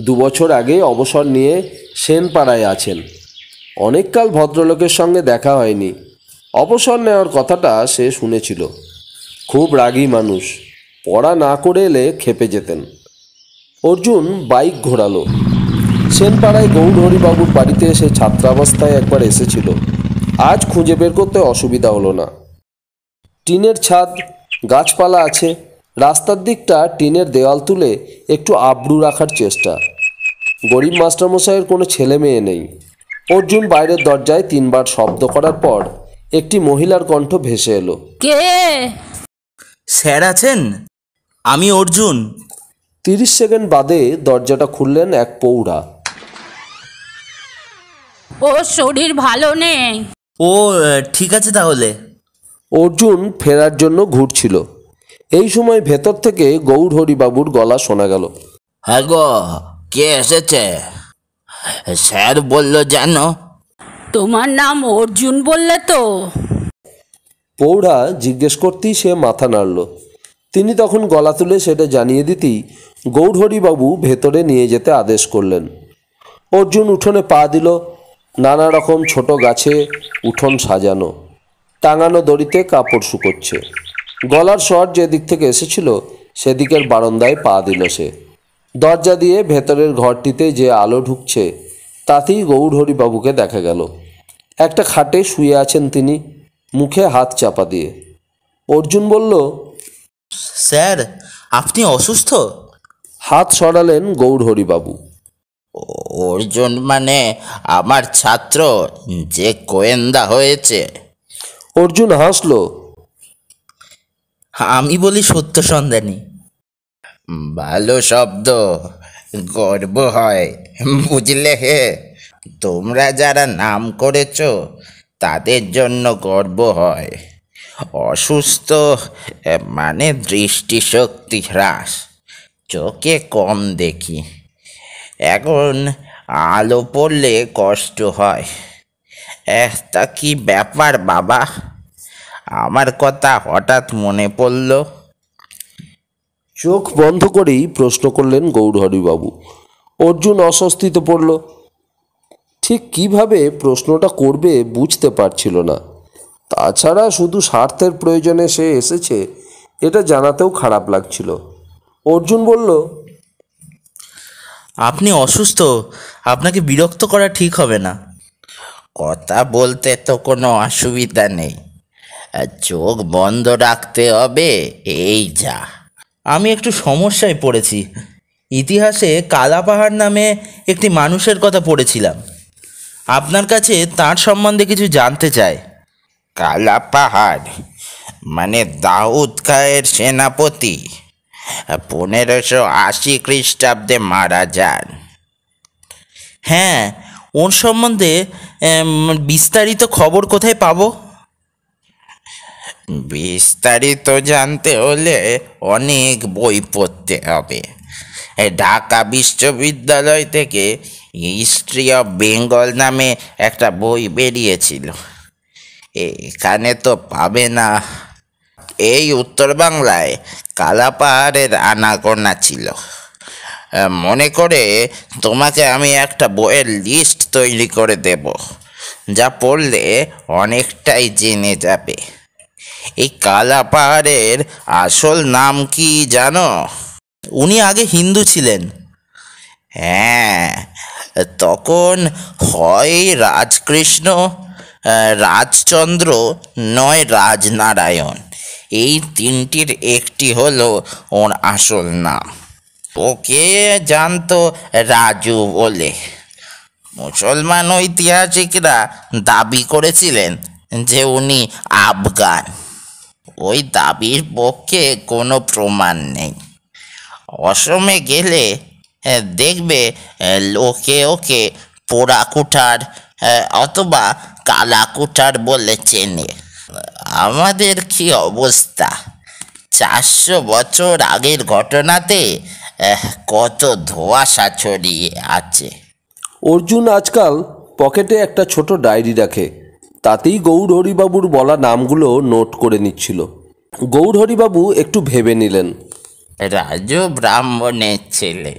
দুবছর আগে অবসর নিয়ে সেনপাড়ায় আছেন অনেককাল ভদ্রলোকের সঙ্গে দেখা হয়নি অবসর নেওয়ার কথাটা সে শুনেছিল খুব রাগী মানুষ পড়া না করে এলে খেপে যেতেন অর্জুন বাইক ঘোরালো সেনপাড়ায় গৌরহরিবাবুর বাড়িতে এসে ছাত্রাবস্থায় একবার এসেছিল আজ খুঁজে বের করতে অসুবিধা হলো না টিনের ছাদ গাছপালা আছে রাস্তার দিকটা টিনের দেওয়াল তুলে একটু আব্রু রাখার চেষ্টা গরিব মাস্টারমশাইয়ের কোনো ছেলে মেয়ে নেই অর্জুন বাইরের দরজায় তিনবার শব্দ করার পর একটি মহিলার কণ্ঠ ভেসে এলো কে স্যার আছেন আমি অর্জুন তিরিশ সেকেন্ড বাদে দরজাটা খুললেন এক পৌরা ওর শরীর ভালো নেই ও ঠিক আছে তাহলে অর্জুন ফেরার জন্য ঘুরছিল এই সময় ভেতর থেকে গৌর গলা শোনা গেল হ্যাঁ গো কে এসেছে স্যার বলল জানো তোমার নাম অর্জুন বললে তো পৌড়া জিজ্ঞেস করতেই সে মাথা নাড়ল তিনি তখন গলা তুলে সেটা জানিয়ে দিতেই বাবু ভেতরে নিয়ে যেতে আদেশ করলেন অর্জুন উঠোনে পা দিল নানা রকম ছোট গাছে উঠোন সাজানো টাঙানো দড়িতে কাপড় শুকোচ্ছে গলার স্বর যেদিক থেকে এসেছিল সেদিকের বারান্দায় পা দিল সে দরজা দিয়ে ভেতরের ঘরটিতে যে আলো ঢুকছে তাতেই গৌরহরিবাবুকে দেখা গেল একটা খাটে শুয়ে আছেন তিনি মুখে হাত চাপা দিয়ে অর্জুন বলল স্যার আপনি অসুস্থ হাত সরালেন গৌরহরিবাবু অর্জুন মানে আমার ছাত্র যে গোয়েন্দা হয়েছে অর্জুন হাসলো আমি বলি সত্য সন্ধানী ভালো শব্দ গর্ব হয় বুঝলে হে তোমরা যারা নাম করেছ তাদের জন্য গর্ব হয় অসুস্থ মানে দৃষ্টিশক্তি হ্রাস চোখে কম দেখি এখন আলো পড়লে কষ্ট হয় একটা কি ব্যাপার বাবা আমার কথা হঠাৎ মনে পড়ল চোখ বন্ধ করেই প্রশ্ন করলেন বাবু অর্জুন অস্বস্তিতে পড়ল ঠিক কিভাবে প্রশ্নটা করবে বুঝতে পারছিল না তাছাড়া শুধু স্বার্থের প্রয়োজনে সে এসেছে এটা জানাতেও খারাপ লাগছিল অর্জুন বলল আপনি অসুস্থ আপনাকে বিরক্ত করা ঠিক হবে না কথা বলতে তো কোনো অসুবিধা নেই চোখ বন্ধ রাখতে হবে এই যা আমি একটু সমস্যায় পড়েছি ইতিহাসে কালাপাহাড় নামে একটি মানুষের কথা পড়েছিলাম আপনার কাছে তার সম্বন্ধে কিছু জানতে চাই কালাপাহাড় মানে দাউদ খায়ের সেনাপতি পনেরোশো আশি খ্রিস্টাব্দে মারা যান হ্যাঁ ওর সম্বন্ধে বিস্তারিত খবর কোথায় পাবো বিস্তারিত জানতে হলে অনেক বই পড়তে হবে ঢাকা বিশ্ববিদ্যালয় থেকে হিস্ট্রি অফ বেঙ্গল নামে একটা বই বেরিয়েছিল এখানে তো পাবে না এই উত্তর বাংলায় কালাপাহাড়ের আনাগোনা ছিল মনে করে তোমাকে আমি একটা বইয়ের লিস্ট তৈরি করে দেব যা পড়লে অনেকটাই জেনে যাবে এই কালাপাহাড়ের আসল নাম কি জানো উনি আগে হিন্দু ছিলেন হ্যাঁ তখন হয় রাজকৃষ্ণ রাজচন্দ্র নয় রাজনারায়ণ এই তিনটির একটি হলো ওর আসল নাম ওকে জানতো রাজু বলে মুসলমান ঐতিহাসিকরা দাবি করেছিলেন যে উনি আফগান ওই দাবির পক্ষে কোনো প্রমাণ নেই অসমে গেলে দেখবে লোকে ওকে পোড়াকুঠার অথবা কালাকুঠার বলে চেনে আমাদের কি অবস্থা চারশো বছর আগের ঘটনাতে কত ধোঁয়াশা ছড়িয়ে আছে অর্জুন আজকাল পকেটে একটা ছোট ডায়েরি রাখে তাতেই গৌরহরিবাবুর বলা নামগুলো নোট করে নিচ্ছিল গৌরহরিবাবু একটু ভেবে নিলেন রাজু ব্রাহ্মণের ছেলে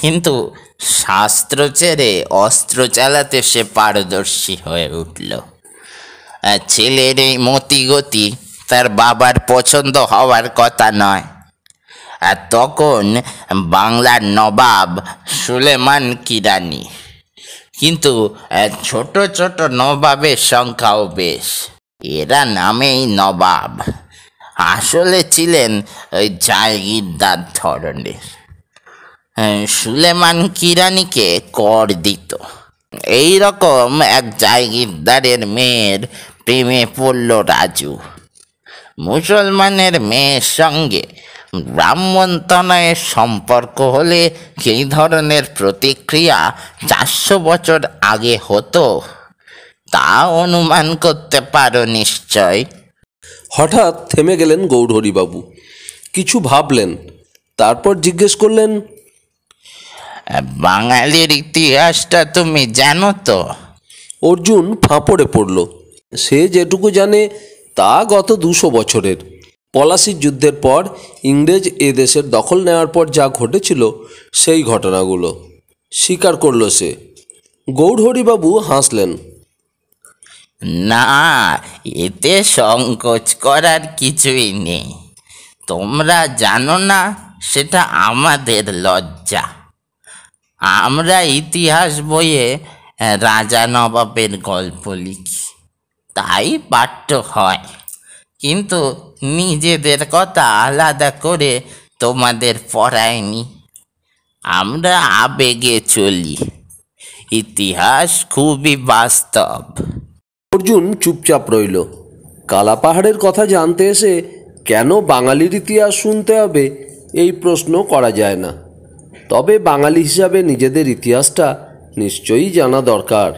কিন্তু শাস্ত্র ছেড়ে অস্ত্র চালাতে সে পারদর্শী হয়ে উঠল ছেলের এই মতিগতি তার বাবার পছন্দ হওয়ার কথা নয় আর তখন বাংলার নবাব সুলেমান কিরানি কিন্তু ছোট ছোট নবাবের সংখ্যাও বেশ এরা নামেই নবাব আসলে ছিলেন ওই জায়গিরদার ধরনের সুলেমান কিরানিকে কর দিত এই রকম এক জাগিরদারের মেয়ের প্রেমে পড়ল রাজু মুসলমানের মেয়ের সঙ্গে তনয়ের সম্পর্ক হলে সেই ধরনের প্রতিক্রিয়া চারশো বছর আগে হতো তা অনুমান করতে পারো নিশ্চয় হঠাৎ থেমে গেলেন গৌরহরিবাবু কিছু ভাবলেন তারপর জিজ্ঞেস করলেন বাঙালির ইতিহাসটা তুমি জানো তো অর্জুন ফাঁপড়ে পড়ল সে যেটুকু জানে তা গত দুশো বছরের পলাশির যুদ্ধের পর ইংরেজ এ দেশের দখল নেওয়ার পর যা ঘটেছিল সেই ঘটনাগুলো স্বীকার করল সে গৌরহরিবাবু হাসলেন না এতে সংকোচ করার কিছুই নেই তোমরা জানো না সেটা আমাদের লজ্জা আমরা ইতিহাস বইয়ে রাজা নবাবের গল্প লিখি তাই পাঠ্য হয় কিন্তু নিজেদের কথা আলাদা করে তোমাদের পড়ায়নি আমরা আবেগে চলি ইতিহাস খুবই বাস্তব অর্জুন চুপচাপ রইল কালাপাহাড়ের কথা জানতে এসে কেন বাঙালির ইতিহাস শুনতে হবে এই প্রশ্ন করা যায় না তবে বাঙালি হিসাবে নিজেদের ইতিহাসটা নিশ্চয়ই জানা দরকার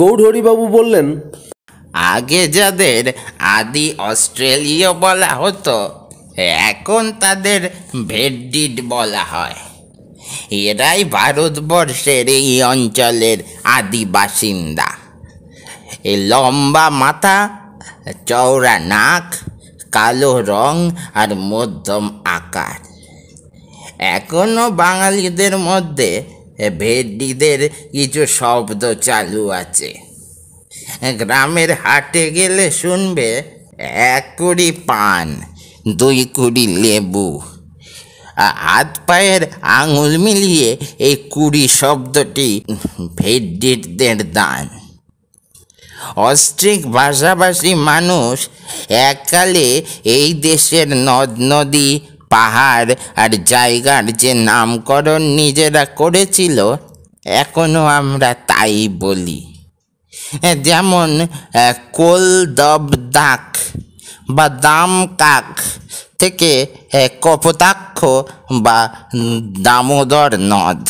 গৌরহরিবাবু বললেন আগে যাদের আদি অস্ট্রেলীয় বলা হতো এখন তাদের ভেডিড বলা হয় এরাই ভারতবর্ষের এই অঞ্চলের আদি বাসিন্দা এ লম্বা মাথা চওড়া নাক কালো রং আর মধ্যম আকার এখনও বাঙালিদের মধ্যে ভেড্ডিদের কিছু শব্দ চালু আছে গ্রামের হাটে গেলে শুনবে এক কুড়ি পান দুই কুড়ি লেবু হাত পায়ের আঙুল মিলিয়ে এই কুড়ি শব্দটি ভেড্ডিটদের দান অস্ট্রিক ভাষাভাষী মানুষ এককালে এই দেশের নদ নদী পাহাড় আর জায়গার যে নামকরণ নিজেরা করেছিল এখনও আমরা তাই বলি যেমন কোল দব দাক বা দাম কাক থেকে কপোতাক্ষ বা দামোদর নদ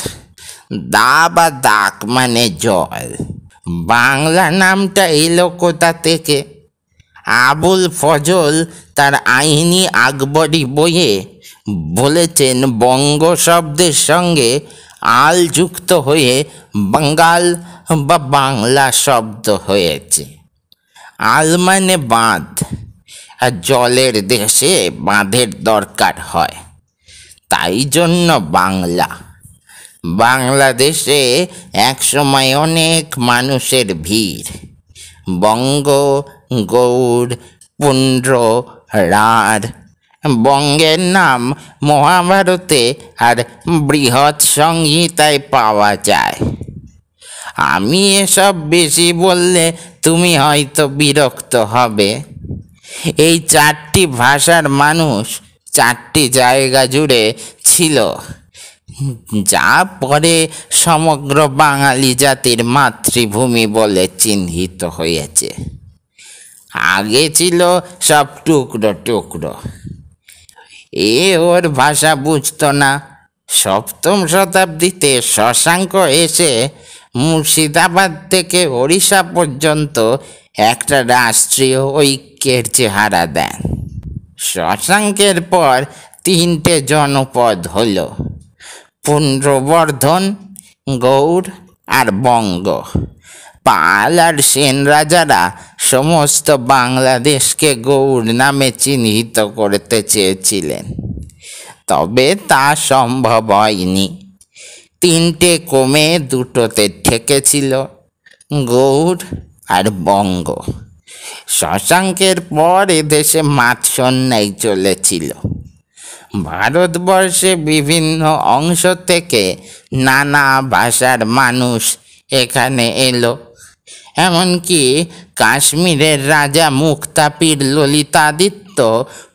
দা বা দাক মানে জল বাংলা নামটা এলো কোথা থেকে আবুল ফজল তার আইনি আকবরী বইয়ে বলেছেন বঙ্গ শব্দের সঙ্গে আল যুক্ত হয়ে বাঙ্গাল বা বাংলা শব্দ হয়েছে আল মানে বাঁধ আর জলের দেশে বাঁধের দরকার হয় তাই জন্য বাংলা বাংলাদেশে একসময় অনেক মানুষের ভিড় বঙ্গ গৌড় পুণ্ড্র রাঢ় বঙ্গের নাম মহাভারতে আর বৃহৎ সংহিতায় পাওয়া যায় আমি এসব বেশি বললে তুমি হয়তো বিরক্ত হবে এই চারটি ভাষার মানুষ চারটি জায়গা জুড়ে ছিল যা পরে সমগ্র বাঙালি জাতির মাতৃভূমি বলে চিহ্নিত হয়েছে আগে ছিল সব টুকরো টুকরো এ ওর ভাষা বুঝত না সপ্তম শতাব্দীতে শশাঙ্ক এসে মুর্শিদাবাদ থেকে ওড়িশা পর্যন্ত একটা রাষ্ট্রীয় ঐক্যের চেহারা দেন শশাঙ্কের পর তিনটে জনপদ হল পুণ্ড্রবর্ধন গৌড় আর বঙ্গ পাল আর সেন রাজারা সমস্ত বাংলাদেশকে গৌড় নামে চিহ্নিত করতে চেয়েছিলেন তবে তা সম্ভব হয়নি তিনটে কমে দুটোতে ঠেকেছিল গৌড় আর বঙ্গ শশাঙ্কের পর এদেশে মাত সন্ন্যায় চলেছিল ভারতবর্ষে বিভিন্ন অংশ থেকে নানা ভাষার মানুষ এখানে এলো এমনকি কাশ্মীরের রাজা মুক্তাপীর ললিতাদিত্য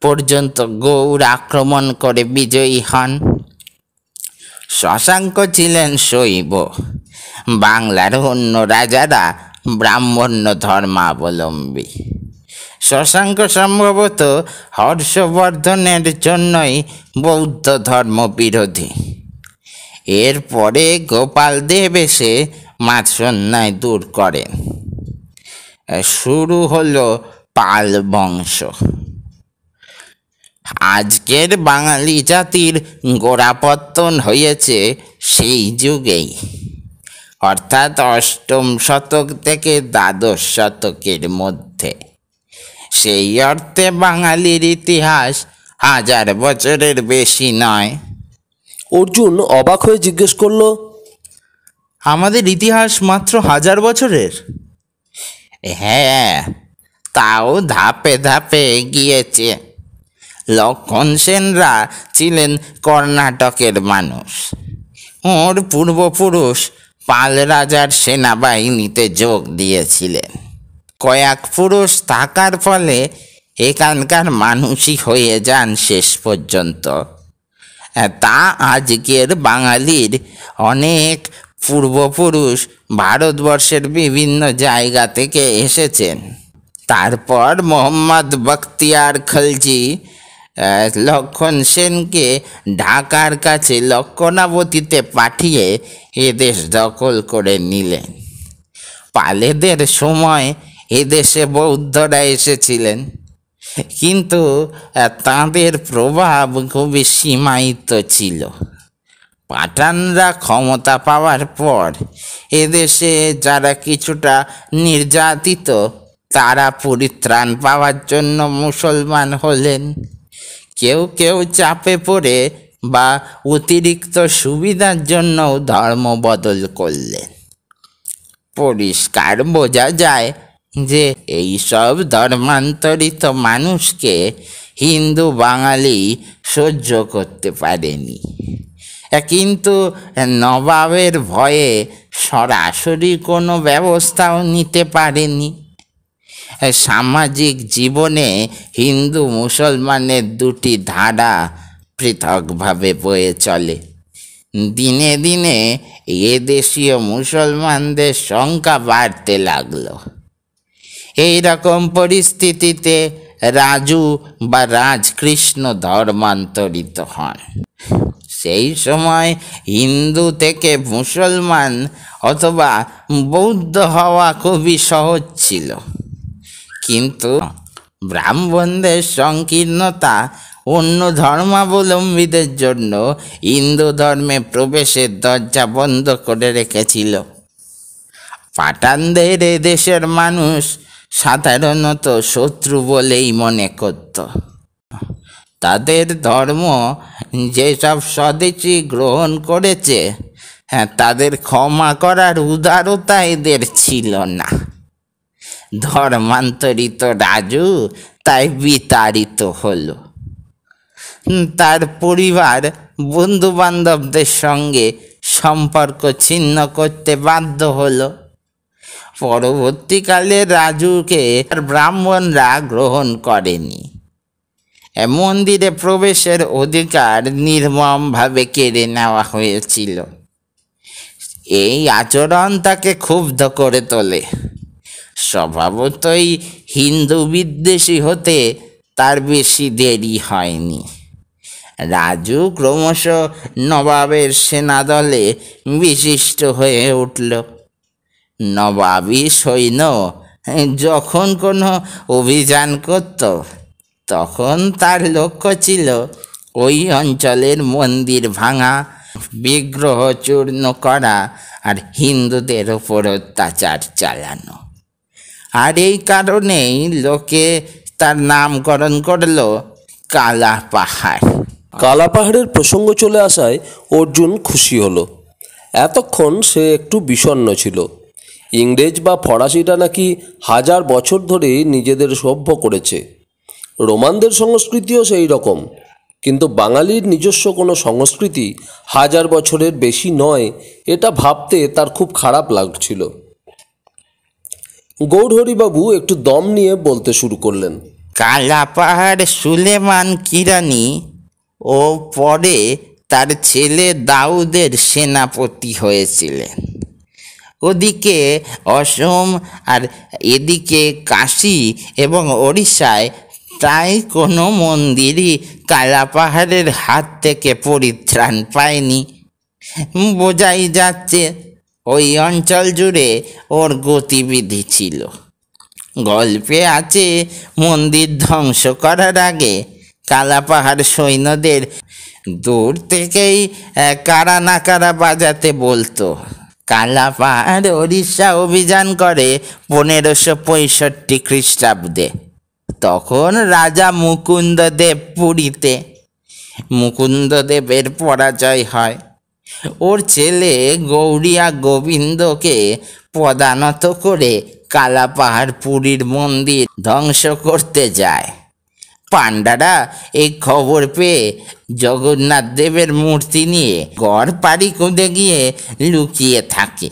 পর্যন্ত গৌর আক্রমণ করে বিজয়ী হন শশাঙ্ক ছিলেন শৈব বাংলার অন্য রাজারা ব্রাহ্মণ্য ধর্মাবলম্বী শশাঙ্ক সম্ভবত হর্ষবর্ধনের জন্যই বৌদ্ধ ধর্ম বিরোধী এরপরে গোপাল দেব এসে মাৎসন্যায় দূর করেন শুরু হলো পাল বংশ আজকের বাঙালি জাতির গোড়াপত্তন হয়েছে সেই যুগেই অর্থাৎ অষ্টম শতক থেকে দ্বাদশ শতকের মধ্যে সেই অর্থে বাঙালির ইতিহাস হাজার বছরের বেশি নয় অর্জুন অবাক হয়ে জিজ্ঞেস করলো আমাদের ইতিহাস মাত্র হাজার বছরের হ্যাঁ তাও ধাপে ধাপে এগিয়েছে লক্ষণ সেনরা ছিলেন কর্ণাটকের মানুষ ওর পূর্বপুরুষ পাল রাজার সেনাবাহিনীতে যোগ দিয়েছিলেন কয়েক পুরুষ থাকার ফলে এখানকার মানুষই হয়ে যান শেষ পর্যন্ত তা আজকের বাঙালির অনেক পূর্বপুরুষ ভারতবর্ষের বিভিন্ন জায়গা থেকে এসেছেন তারপর মোহাম্মদ বখতিয়ার খলজি লক্ষণ সেনকে ঢাকার কাছে লক্ষণাবতীতে পাঠিয়ে এদেশ দখল করে নিলেন পালেদের সময় এদেশে বৌদ্ধরা এসেছিলেন কিন্তু তাদের প্রভাব খুবই সীমায়িত ছিল পাঠানরা ক্ষমতা পাওয়ার পর এদেশে যারা কিছুটা নির্যাতিত তারা পরিত্রাণ পাওয়ার জন্য মুসলমান হলেন কেউ কেউ চাপে পড়ে বা অতিরিক্ত সুবিধার জন্যও ধর্ম বদল করলেন পরিষ্কার বোঝা যায় যে এই সব ধর্মান্তরিত মানুষকে হিন্দু বাঙালি সহ্য করতে পারেনি কিন্তু নবাবের ভয়ে সরাসরি কোনো ব্যবস্থাও নিতে পারেনি সামাজিক জীবনে হিন্দু মুসলমানের দুটি ধারা পৃথকভাবে বয়ে চলে দিনে দিনে এদেশীয় মুসলমানদের সংখ্যা বাড়তে লাগলো এই রকম পরিস্থিতিতে রাজু বা রাজকৃষ্ণ ধর্মান্তরিত হন সেই সময় হিন্দু থেকে মুসলমান অথবা বৌদ্ধ হওয়া খুবই সহজ ছিল কিন্তু ব্রাহ্মণদের সংকীর্ণতা অন্য ধর্মাবলম্বীদের জন্য হিন্দু ধর্মে প্রবেশের দরজা বন্ধ করে রেখেছিল পাঠানদের দেশের মানুষ সাধারণত শত্রু বলেই মনে করত তাদের ধর্ম যেসব স্বদেশী গ্রহণ করেছে হ্যাঁ তাদের ক্ষমা করার উদারতা এদের ছিল না ধর্মান্তরিত রাজু তাই বিতাড়িত হলো তার পরিবার বন্ধু বান্ধবদের সঙ্গে সম্পর্ক ছিন্ন করতে বাধ্য হলো পরবর্তীকালে রাজুকে ব্রাহ্মণরা গ্রহণ করেনি মন্দিরে প্রবেশের অধিকার নির্মমভাবে কেড়ে নেওয়া হয়েছিল এই আচরণ তাকে ক্ষুব্ধ করে তোলে স্বভাবতই হিন্দু বিদ্বেষী হতে তার বেশি দেরি হয়নি রাজু ক্রমশ নবাবের সেনাদলে বিশিষ্ট হয়ে উঠল নবাবী সৈন্য যখন কোনো অভিযান করত তখন তার লক্ষ্য ছিল ওই অঞ্চলের মন্দির ভাঙা বিগ্রহ চূর্ণ করা আর হিন্দুদের ওপর অত্যাচার চালানো আর এই কারণেই লোকে তার নামকরণ করল কালা পাহাড় কালা পাহাড়ের প্রসঙ্গ চলে আসায় অর্জুন খুশি হলো এতক্ষণ সে একটু বিষণ্ন ছিল ইংরেজ বা ফরাসিরা নাকি হাজার বছর ধরে নিজেদের সভ্য করেছে রোমানদের সংস্কৃতিও সেই রকম কিন্তু বাঙালির নিজস্ব কোনো সংস্কৃতি হাজার বছরের বেশি নয় এটা ভাবতে তার খুব খারাপ লাগছিল গৌরহরিবাবু একটু দম নিয়ে বলতে শুরু করলেন কালাপাহাড় সুলেমান কিরানি ও পরে তার ছেলে দাউদের সেনাপতি হয়েছিলেন ওদিকে অসম আর এদিকে কাশি এবং ওড়িশায় তাই কোনো মন্দিরই কালাপাহাড়ের হাত থেকে পরিত্রাণ পায়নি বোঝাই যাচ্ছে ওই অঞ্চল জুড়ে ওর গতিবিধি ছিল গল্পে আছে মন্দির ধ্বংস করার আগে কালাপাহাড় সৈন্যদের দূর থেকেই কারা না কারা বাজাতে বলতো কালাপাহাড় ওড়িশা অভিযান করে পনেরোশো পঁয়ষট্টি খ্রিস্টাব্দে তখন রাজা মুকুন্দদেব পুরীতে মুকুন্দদেবের পরাজয় হয় ওর ছেলে গৌরিয়া গোবিন্দকে পদানত করে কালাপাহাড় পুরীর মন্দির ধ্বংস করতে যায় পাণ্ডারা এই খবর পেয়ে জগন্নাথ দেবের মূর্তি নিয়ে গড় পাড়ি কুঁদে গিয়ে লুকিয়ে থাকে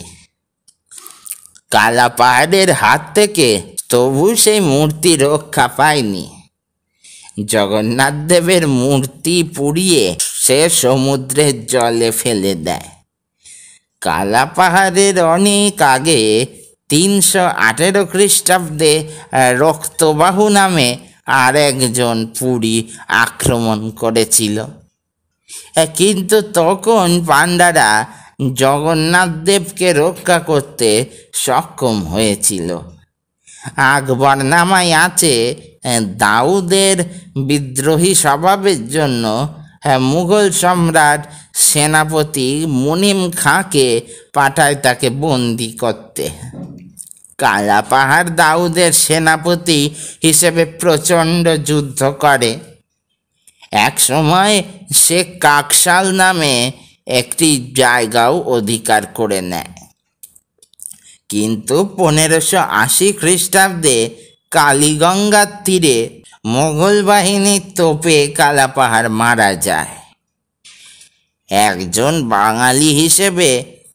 কালা পাহাড়ের হাত থেকে তবু সেই মূর্তি রক্ষা পায়নি জগন্নাথ দেবের মূর্তি পুড়িয়ে সে সমুদ্রের জলে ফেলে দেয় কালা পাহাড়ের অনেক আগে তিনশো আঠেরো খ্রিস্টাব্দে রক্তবাহু নামে আর একজন পুরী আক্রমণ করেছিল কিন্তু তখন পাণ্ডারা জগন্নাথ দেবকে রক্ষা করতে সক্ষম হয়েছিল আকবরনামায় আছে দাউদের বিদ্রোহী স্বভাবের জন্য মুঘল সম্রাট সেনাপতি মুনিম খাঁকে পাঠায় তাকে বন্দি করতে কালা পাহাড় দাউদের সেনাপতি হিসেবে প্রচণ্ড যুদ্ধ করে এক সময় সে কাকশাল নামে একটি জায়গাও অধিকার করে নেয় কিন্তু পনেরোশো আশি খ্রিস্টাব্দে কালীগঙ্গার তীরে মোগল বাহিনীর তোপে কালাপাহাড় মারা যায় একজন বাঙালি হিসেবে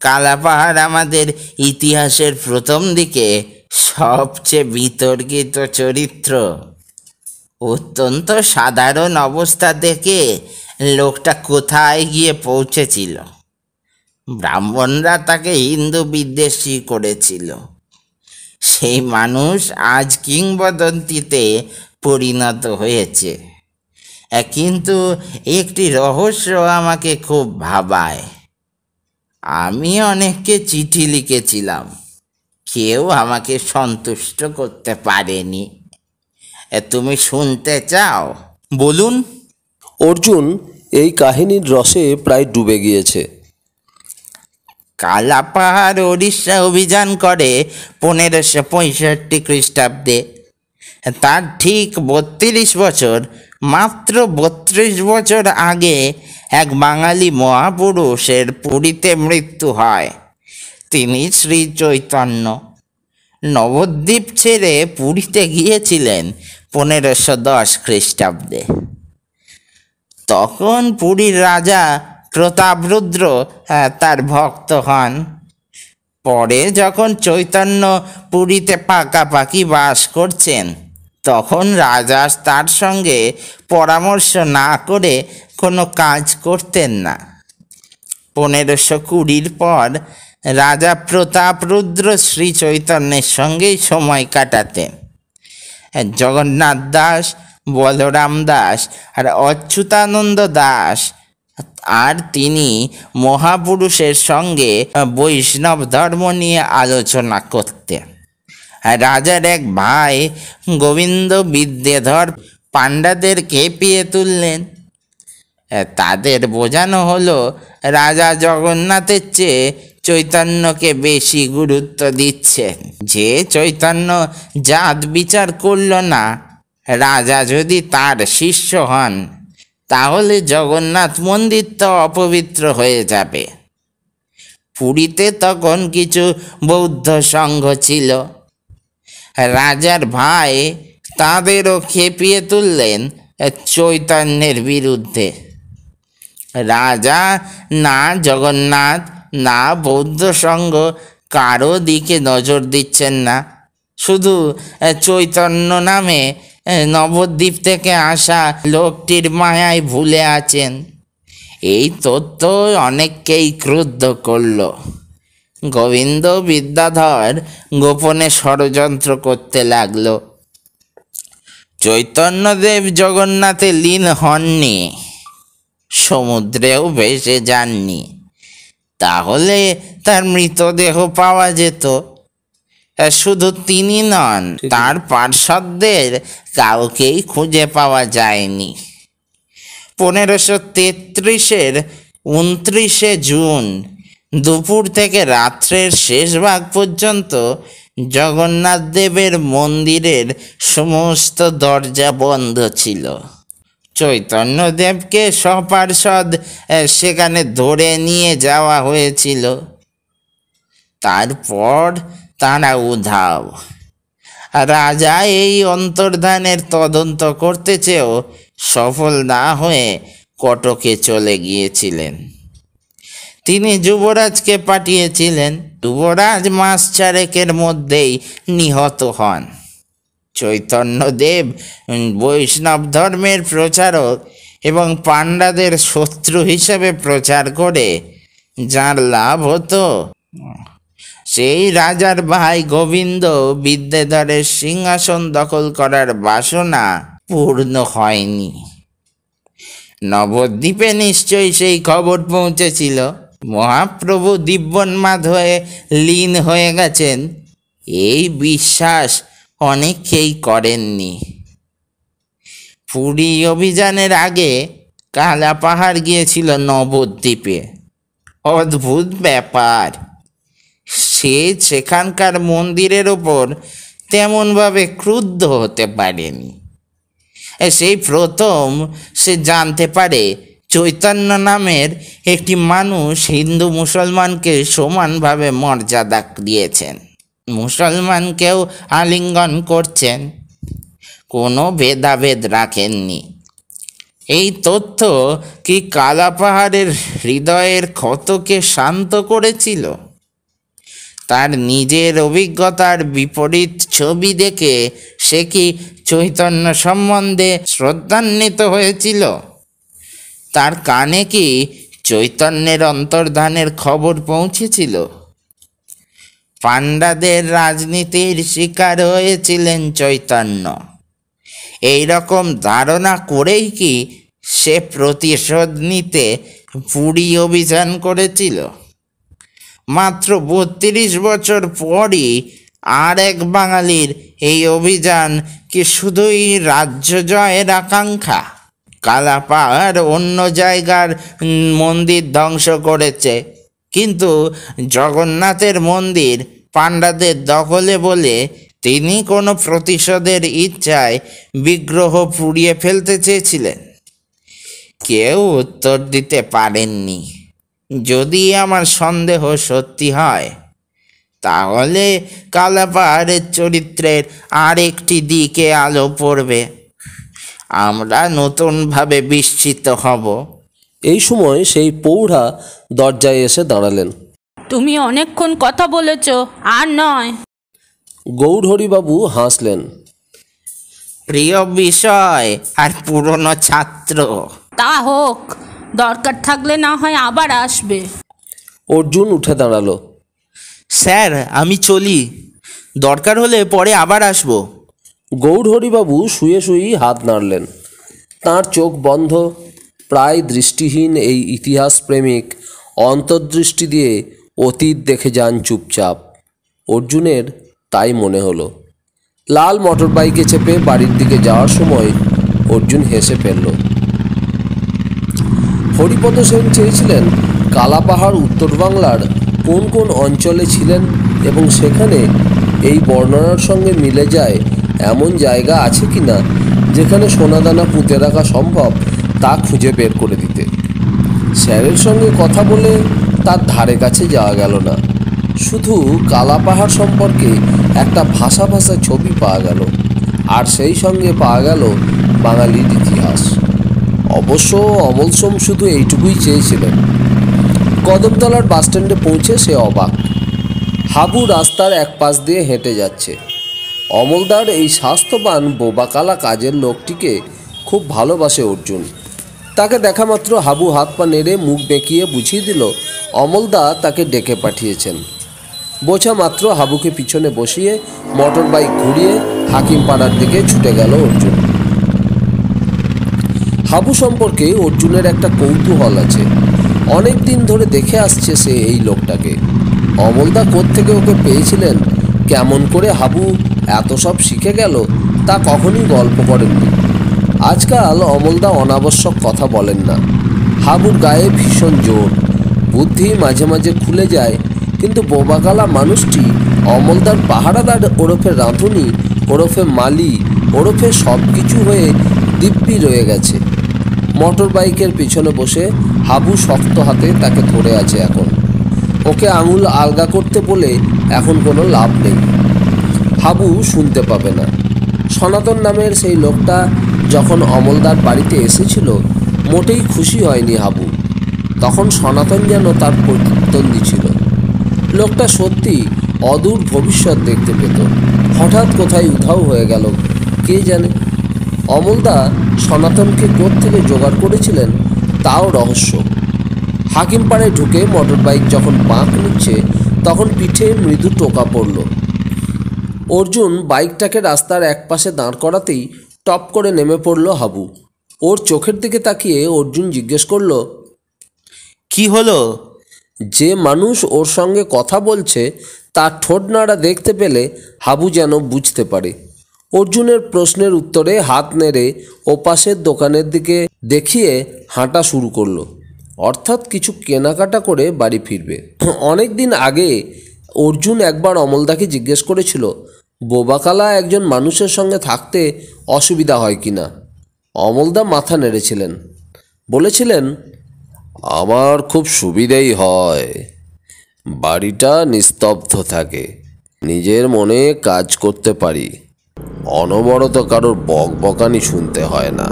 কালাপাহাড় আমাদের ইতিহাসের প্রথম দিকে সবচেয়ে বিতর্কিত চরিত্র অত্যন্ত সাধারণ অবস্থা দেখে লোকটা কোথায় গিয়ে পৌঁছেছিল ব্রাহ্মণরা তাকে হিন্দু বিদ্বেষী করেছিল সেই মানুষ আজ কিংবদন্তিতে পরিণত হয়েছে কিন্তু একটি রহস্য আমাকে খুব ভাবায় আমি অনেককে চিঠি লিখেছিলাম কেউ আমাকে সন্তুষ্ট করতে পারেনি তুমি শুনতে চাও বলুন অর্জুন এই কাহিনীর রসে প্রায় ডুবে গিয়েছে কালাপাহাড় উড়িষ্যা অভিযান করে পনেরোশো পঁয়ষট্টি খ্রিস্টাব্দে তার ঠিক বত্রিশ বছর মাত্র বত্রিশ বছর আগে এক বাঙালি মহাপুরুষের পুরীতে মৃত্যু হয় তিনি শ্রী চৈতন্য নবদ্বীপ ছেড়ে পুরীতে গিয়েছিলেন পনেরোশো দশ খ্রিস্টাব্দে তখন পুরীর রাজা প্রতাপরুদ্র তার ভক্ত হন পরে যখন চৈতন্য পুরীতে পাকাপাকি বাস করছেন তখন রাজা তার সঙ্গে পরামর্শ না করে কোনো কাজ করতেন না পনেরোশো কুড়ির পর রাজা প্রতাপরুদ্র শ্রী চৈতন্যের সঙ্গেই সময় কাটাতেন জগন্নাথ দাস বলরাম দাস আর অচ্যুতানন্দ দাস আর তিনি মহাপুরুষের সঙ্গে বৈষ্ণব ধর্ম নিয়ে আলোচনা করতেন রাজার এক ভাই গোবিন্দ বিদ্যেধর পাণ্ডাদের কেঁপিয়ে তুললেন তাদের বোঝানো হলো রাজা জগন্নাথের চেয়ে চৈতন্যকে বেশি গুরুত্ব দিচ্ছেন যে চৈতন্য জাত বিচার করল না রাজা যদি তার শিষ্য হন তাহলে জগন্নাথ মন্দির তো অপবিত্র হয়ে যাবে পুরীতে তখন কিছু বৌদ্ধ সংঘ ছিল রাজার ভাই তাদেরও খেপিয়ে তুললেন চৈতন্যের বিরুদ্ধে রাজা না জগন্নাথ না বৌদ্ধ সংঘ কারো দিকে নজর দিচ্ছেন না শুধু চৈতন্য নামে নবদ্বীপ থেকে আসা লোকটির মায়ায় ভুলে আছেন এই তথ্য অনেককেই ক্রুদ্ধ করল গোবিন্দ বিদ্যাধর গোপনে ষড়যন্ত্র করতে লাগল চৈতন্যদেব জগন্নাথে লীন হননি সমুদ্রেও ভেসে যাননি তাহলে তার মৃতদেহ পাওয়া যেত শুধু তিনি নন তার পার্শ্বদের কাউকেই খুঁজে পাওয়া যায়নি পনেরোশো তেত্রিশের উনত্রিশে জুন দুপুর থেকে রাত্রের শেষ ভাগ পর্যন্ত জগন্নাথ দেবের মন্দিরের সমস্ত দরজা বন্ধ ছিল চৈতন্যদেবকে সপার্ষদ সেখানে ধরে নিয়ে যাওয়া হয়েছিল তারপর তারা উধাও রাজা এই অন্তর্ধানের তদন্ত করতে চেয়েও সফল না হয়ে কটকে চলে গিয়েছিলেন তিনি যুবরাজকে পাঠিয়েছিলেন যুবরাজ মাস চারেকের মধ্যেই নিহত হন চৈতন্যদেব বৈষ্ণব ধর্মের প্রচারক এবং পাণ্ডাদের শত্রু হিসেবে প্রচার করে যার লাভ হতো সেই রাজার ভাই গোবিন্দ বিদ্যেধরের সিংহাসন দখল করার বাসনা পূর্ণ হয়নি নবদ্বীপে নিশ্চয়ই সেই খবর পৌঁছেছিল মহাপ্রভু দিব্যন্মাদ হয়ে লীন হয়ে গেছেন এই বিশ্বাস অনেকেই করেননি পুরী অভিযানের আগে কালা পাহাড় গিয়েছিল নবদ্বীপে অদ্ভুত ব্যাপার সে সেখানকার মন্দিরের ওপর তেমনভাবে ক্রুদ্ধ হতে পারেনি সেই প্রথম সে জানতে পারে চৈতন্য নামের একটি মানুষ হিন্দু মুসলমানকে সমানভাবে মর্যাদা দিয়েছেন মুসলমানকেও আলিঙ্গন করছেন কোনো ভেদাভেদ রাখেননি এই তথ্য কি কালাপাহাড়ের হৃদয়ের ক্ষতকে শান্ত করেছিল তার নিজের অভিজ্ঞতার বিপরীত ছবি দেখে সে কি চৈতন্য সম্বন্ধে শ্রদ্ধান্বিত হয়েছিল তার কানে কি চৈতন্যের অন্তর্ধানের খবর পৌঁছেছিল পাণ্ডাদের রাজনীতির শিকার হয়েছিলেন চৈতন্য এই রকম ধারণা করেই কি সে প্রতিশোধ নিতে পুরী অভিযান করেছিল মাত্র বত্রিশ বছর পরই আর এক বাঙালির এই অভিযান কি শুধুই রাজ্য জয়ের আকাঙ্ক্ষা কালাপাহাড় অন্য জায়গার মন্দির ধ্বংস করেছে কিন্তু জগন্নাথের মন্দির পাণ্ডাদের দখলে বলে তিনি কোনো প্রতিশোধের ইচ্ছায় বিগ্রহ পুড়িয়ে ফেলতে চেয়েছিলেন কেউ উত্তর দিতে পারেননি যদি আমার সন্দেহ সত্যি হয় তাহলে কালাপাহাড়ের চরিত্রের আরেকটি দিকে আলো পড়বে আমরা নতুনভাবে বিস্মিত হব এই সময় সেই পৌঢ়া দরজায় এসে দাঁড়ালেন তুমি অনেকক্ষণ কথা বলেছ আর নয় গৌরহরিবাবু হাসলেন প্রিয় বিষয় আর পুরনো ছাত্র তা হোক দরকার থাকলে না হয় আবার আসবে অর্জুন উঠে দাঁড়ালো স্যার আমি চলি দরকার হলে পরে আবার আসবো গৌরহরিবাবু শুয়ে শুয়েই হাত নাড়লেন তার চোখ বন্ধ প্রায় দৃষ্টিহীন এই ইতিহাস প্রেমিক অন্তর্দৃষ্টি দিয়ে অতীত দেখে যান চুপচাপ অর্জুনের তাই মনে হলো লাল মোটর বাইকে চেপে বাড়ির দিকে যাওয়ার সময় অর্জুন হেসে ফেললো হরিপদ সেন চেয়েছিলেন কালাপাহাড় উত্তর বাংলার কোন কোন অঞ্চলে ছিলেন এবং সেখানে এই বর্ণনার সঙ্গে মিলে যায় এমন জায়গা আছে কি না যেখানে সোনাদানা পুঁতে রাখা সম্ভব তা খুঁজে বের করে দিতে স্যারের সঙ্গে কথা বলে তার ধারে কাছে যাওয়া গেল না শুধু কালাপাহাড় সম্পর্কে একটা ভাষা ভাষা ছবি পাওয়া গেল আর সেই সঙ্গে পাওয়া গেল বাঙালির ইতিহাস অবশ্য অবলসম শুধু এইটুকুই চেয়েছিলেন কদমতলার বাসস্ট্যান্ডে পৌঁছে সে অবাক হাবু রাস্তার এক পাশ দিয়ে হেঁটে যাচ্ছে অমলদার এই স্বাস্থ্যবান বোবাকালা কাজের লোকটিকে খুব ভালোবাসে অর্জুন তাকে দেখা মাত্র হাবু হাত পা নেড়ে মুখ বেঁকিয়ে বুঝিয়ে দিল অমলদা তাকে ডেকে পাঠিয়েছেন বোঝা মাত্র হাবুকে পিছনে বসিয়ে মোটর বাইক ঘুরিয়ে পাড়ার দিকে ছুটে গেল অর্জুন হাবু সম্পর্কে অর্জুনের একটা কৌতূহল আছে অনেক দিন ধরে দেখে আসছে সে এই লোকটাকে অমলদা থেকে ওকে পেয়েছিলেন কেমন করে হাবু এত সব শিখে গেল তা কখনই গল্প করেননি আজকাল অমলদা অনাবশ্যক কথা বলেন না হাবুর গায়ে ভীষণ জোর বুদ্ধি মাঝে মাঝে খুলে যায় কিন্তু বোবাগালা মানুষটি অমলদার পাহারাদার ওরফে রাঁধুনি ওরফে মালি ওরফে সব কিছু হয়ে দিব্যি রয়ে গেছে মোটর বাইকের পিছনে বসে হাবু শক্ত হাতে তাকে ধরে আছে এখন ওকে আঙুল আলগা করতে বলে এখন কোনো লাভ নেই হাবু শুনতে পাবে না সনাতন নামের সেই লোকটা যখন অমলদার বাড়িতে এসেছিল মোটেই খুশি হয়নি হাবু তখন সনাতন যেন তার প্রতিদ্বন্দ্বী ছিল লোকটা সত্যি অদূর ভবিষ্যৎ দেখতে পেত হঠাৎ কোথায় উধাও হয়ে গেল কে জানে অমলদা সনাতনকে থেকে জোগাড় করেছিলেন তাও রহস্য হাকিম পাড়ে ঢুকে মোটর বাইক যখন বাঁক নিচ্ছে তখন পিঠে মৃদু টোকা পড়ল অর্জুন বাইকটাকে রাস্তার এক পাশে দাঁড় করাতেই টপ করে নেমে পড়ল হাবু ওর চোখের দিকে তাকিয়ে অর্জুন জিজ্ঞেস করল কি হলো যে মানুষ ওর সঙ্গে কথা বলছে তার ঠোঁট নাড়া দেখতে পেলে হাবু যেন বুঝতে পারে অর্জুনের প্রশ্নের উত্তরে হাত নেড়ে ওপাশের দোকানের দিকে দেখিয়ে হাঁটা শুরু করলো অর্থাৎ কিছু কেনাকাটা করে বাড়ি ফিরবে অনেক দিন আগে অর্জুন একবার অমলদাকে জিজ্ঞেস করেছিল বোবাকালা একজন মানুষের সঙ্গে থাকতে অসুবিধা হয় কি না অমলদা মাথা নেড়েছিলেন বলেছিলেন আমার খুব সুবিধেই হয় বাড়িটা নিস্তব্ধ থাকে নিজের মনে কাজ করতে পারি অনবরত কারোর বক বকানি শুনতে হয় না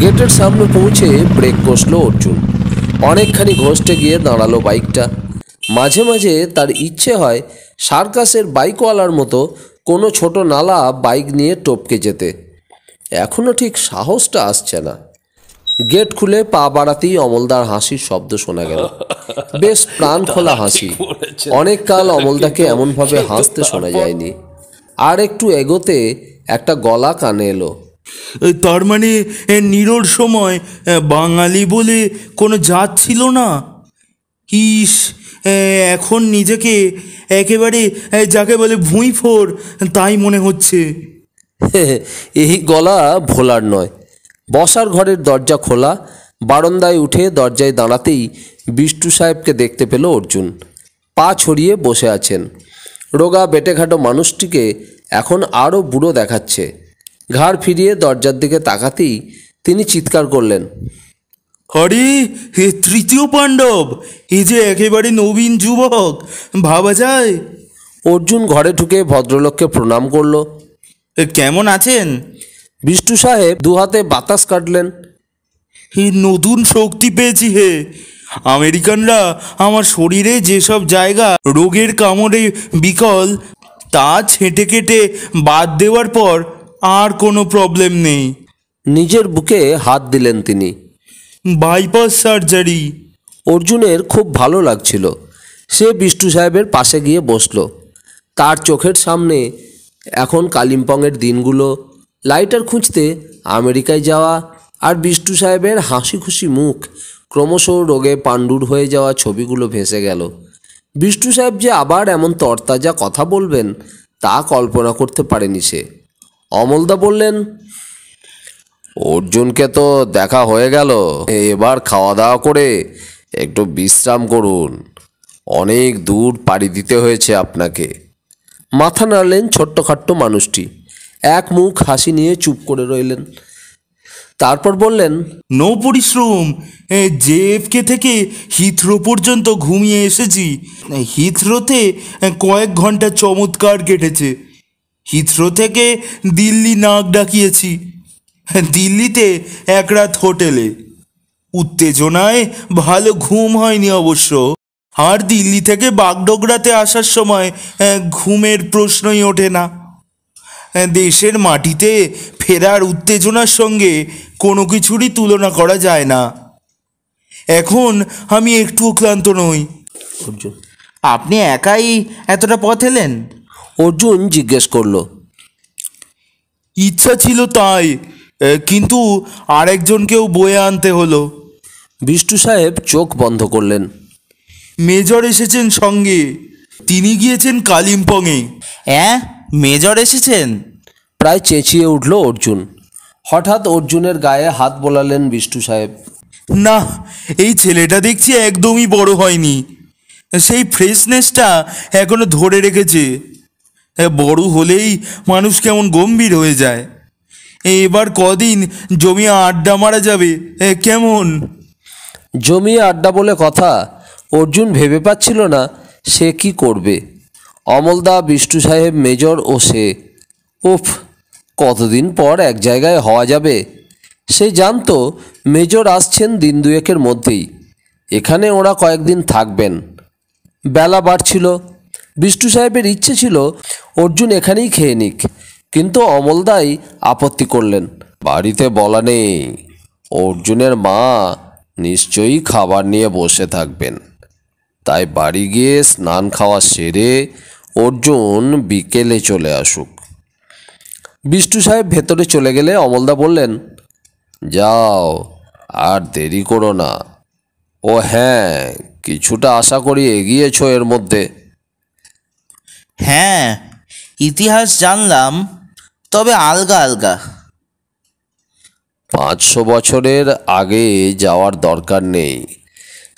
গেটের সামনে পৌঁছে ব্রেক কষল অর্জুন অনেকখানি ঘষটে গিয়ে দাঁড়ালো বাইকটা মাঝে মাঝে তার ইচ্ছে হয় সার্কাসের বাইকওয়ালার মতো কোনো ছোট নালা বাইক নিয়ে টপকে যেতে এখনও ঠিক সাহসটা আসছে না গেট খুলে পা বাড়াতেই অমলদার হাসির শব্দ শোনা গেল বেশ প্রাণ খোলা হাসি অনেক কাল অমলদাকে এমনভাবে হাসতে শোনা যায়নি আর একটু এগোতে একটা গলা কানে এলো তার মানে নিরোর সময় বাঙালি বলে কোনো জাত ছিল না ইস এখন নিজেকে একেবারে যাকে বলে ফোর তাই মনে হচ্ছে এই গলা ভোলার নয় বসার ঘরের দরজা খোলা বারান্দায় উঠে দরজায় দাঁড়াতেই বিষ্টু সাহেবকে দেখতে পেল অর্জুন পা ছড়িয়ে বসে আছেন রোগা বেটেঘাটো মানুষটিকে এখন আরও বুড়ো দেখাচ্ছে ঘাড় ফিরিয়ে দরজার দিকে তাকাতেই তিনি চিৎকার করলেন হরি হে তৃতীয় পাণ্ডব এ যে একেবারে নবীন যুবক ভাবা যায় অর্জুন ঘরে ঢুকে ভদ্রলোককে প্রণাম করল কেমন আছেন বিষ্টু সাহেব দুহাতে বাতাস কাটলেন হে নতুন শক্তি পেয়েছি হে আমেরিকানরা আমার শরীরে যেসব জায়গা রোগের কামড়ে বিকল তা ছেঁটে কেটে বাদ দেওয়ার পর আর কোনো প্রবলেম নেই নিজের বুকে হাত দিলেন তিনি বাইপাস সার্জারি অর্জুনের খুব ভালো লাগছিল সে বিষ্ণু সাহেবের পাশে গিয়ে বসল তার চোখের সামনে এখন কালিম্পংয়ের দিনগুলো লাইটার খুঁজতে আমেরিকায় যাওয়া আর বিষ্ণু সাহেবের হাসি খুশি মুখ ক্রমশ রোগে পাণ্ডুর হয়ে যাওয়া ছবিগুলো ভেসে গেল বিষ্ণু সাহেব যে আবার এমন তরতাজা কথা বলবেন তা কল্পনা করতে পারেনি সে অমলদা বললেন অর্জুনকে তো দেখা হয়ে গেল এবার খাওয়া দাওয়া করে একটু বিশ্রাম করুন অনেক দূর পাড়ি দিতে হয়েছে আপনাকে মাথা নাড়লেন ছোট্টখাট্ট মানুষটি এক মুখ হাসি নিয়ে চুপ করে রইলেন তারপর বললেন নো পরিশ্রম জেএফকে থেকে হিথ্রো পর্যন্ত ঘুমিয়ে এসেছি হিথ্রোতে কয়েক ঘন্টা চমৎকার কেটেছে হিথ্রো থেকে দিল্লি নাক ডাকিয়েছি দিল্লিতে এক রাত হোটেলে উত্তেজনায় ভালো ঘুম হয়নি অবশ্য আর দিল্লি থেকে বাগডোগরাতে আসার সময় ঘুমের প্রশ্নই ওঠে না দেশের মাটিতে ফেরার উত্তেজনার সঙ্গে কোনো কিছুরই তুলনা করা যায় না এখন আমি একটুও ক্লান্ত নই অর্জুন আপনি একাই এতটা পথ এলেন অর্জুন জিজ্ঞেস করলো ইচ্ছা ছিল তাই কিন্তু কিন্তু আরেকজনকেও বয়ে আনতে হলো বিষ্টু সাহেব চোখ বন্ধ করলেন মেজর এসেছেন সঙ্গে তিনি গিয়েছেন কালিম্পংয়ে অ্যাঁ মেজর এসেছেন প্রায় চেঁচিয়ে উঠল অর্জুন হঠাৎ অর্জুনের গায়ে হাত বোলালেন বিষ্টু সাহেব না এই ছেলেটা দেখছি একদমই বড় হয়নি সেই ফ্রেশনেসটা এখনো ধরে রেখেছে হ্যাঁ, বড় হলেই মানুষ কেমন গম্ভীর হয়ে যায় এবার কদিন জমি আড্ডা মারা যাবে কেমন জমি আড্ডা বলে কথা অর্জুন ভেবে পাচ্ছিল না সে কি করবে অমলদা বিষ্টু সাহেব মেজর ও সে উফ কতদিন পর এক জায়গায় হওয়া যাবে সে জানত মেজর আসছেন দিন দুয়েকের মধ্যেই এখানে ওরা কয়েকদিন থাকবেন বেলা বাড়ছিল বিষ্টু সাহেবের ইচ্ছে ছিল অর্জুন এখানেই খেয়ে নিক কিন্তু অমলদাই আপত্তি করলেন বাড়িতে বলা নেই অর্জুনের মা নিশ্চয়ই খাবার নিয়ে বসে থাকবেন তাই বাড়ি গিয়ে স্নান খাওয়া সেরে অর্জুন বিকেলে চলে আসুক বিষ্টু সাহেব ভেতরে চলে গেলে অমলদা বললেন যাও আর দেরি করো না ও হ্যাঁ কিছুটা আশা করি এগিয়েছ এর মধ্যে হ্যাঁ ইতিহাস জানলাম তবে আলগা আলগা পাঁচশো বছরের আগে যাওয়ার দরকার নেই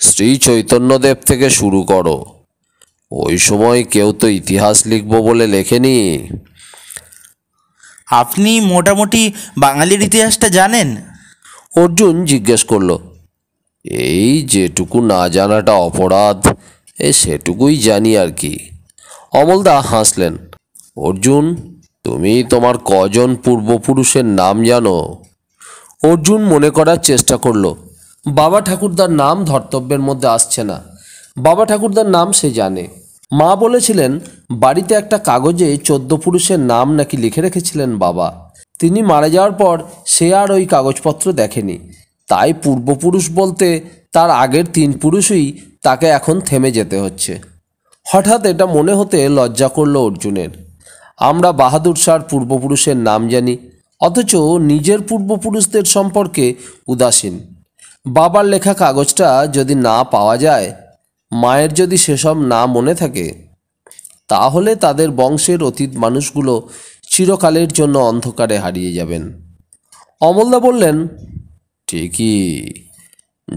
শ্রী চৈতন্যদেব থেকে শুরু করো ওই সময় কেউ তো ইতিহাস লিখব বলে লেখেনি আপনি মোটামুটি বাঙালির ইতিহাসটা জানেন অর্জুন জিজ্ঞেস করল এই যেটুকু না জানাটা অপরাধ এ সেটুকুই জানি আর কি অমলদা হাসলেন অর্জুন তুমি তোমার কজন পূর্বপুরুষের নাম জানো অর্জুন মনে করার চেষ্টা করল বাবা ঠাকুরদার নাম ধর্তব্যের মধ্যে আসছে না বাবা ঠাকুরদার নাম সে জানে মা বলেছিলেন বাড়িতে একটা কাগজে চোদ্দ পুরুষের নাম নাকি লিখে রেখেছিলেন বাবা তিনি মারা যাওয়ার পর সে আর ওই কাগজপত্র দেখেনি তাই পূর্বপুরুষ বলতে তার আগের তিন পুরুষই তাকে এখন থেমে যেতে হচ্ছে হঠাৎ এটা মনে হতে লজ্জা করল অর্জুনের আমরা বাহাদুর শাহর পূর্বপুরুষের নাম জানি অথচ নিজের পূর্বপুরুষদের সম্পর্কে উদাসীন বাবার লেখা কাগজটা যদি না পাওয়া যায় মায়ের যদি সেসব না মনে থাকে তাহলে তাদের বংশের অতীত মানুষগুলো চিরকালের জন্য অন্ধকারে হারিয়ে যাবেন অমলদা বললেন ঠিকই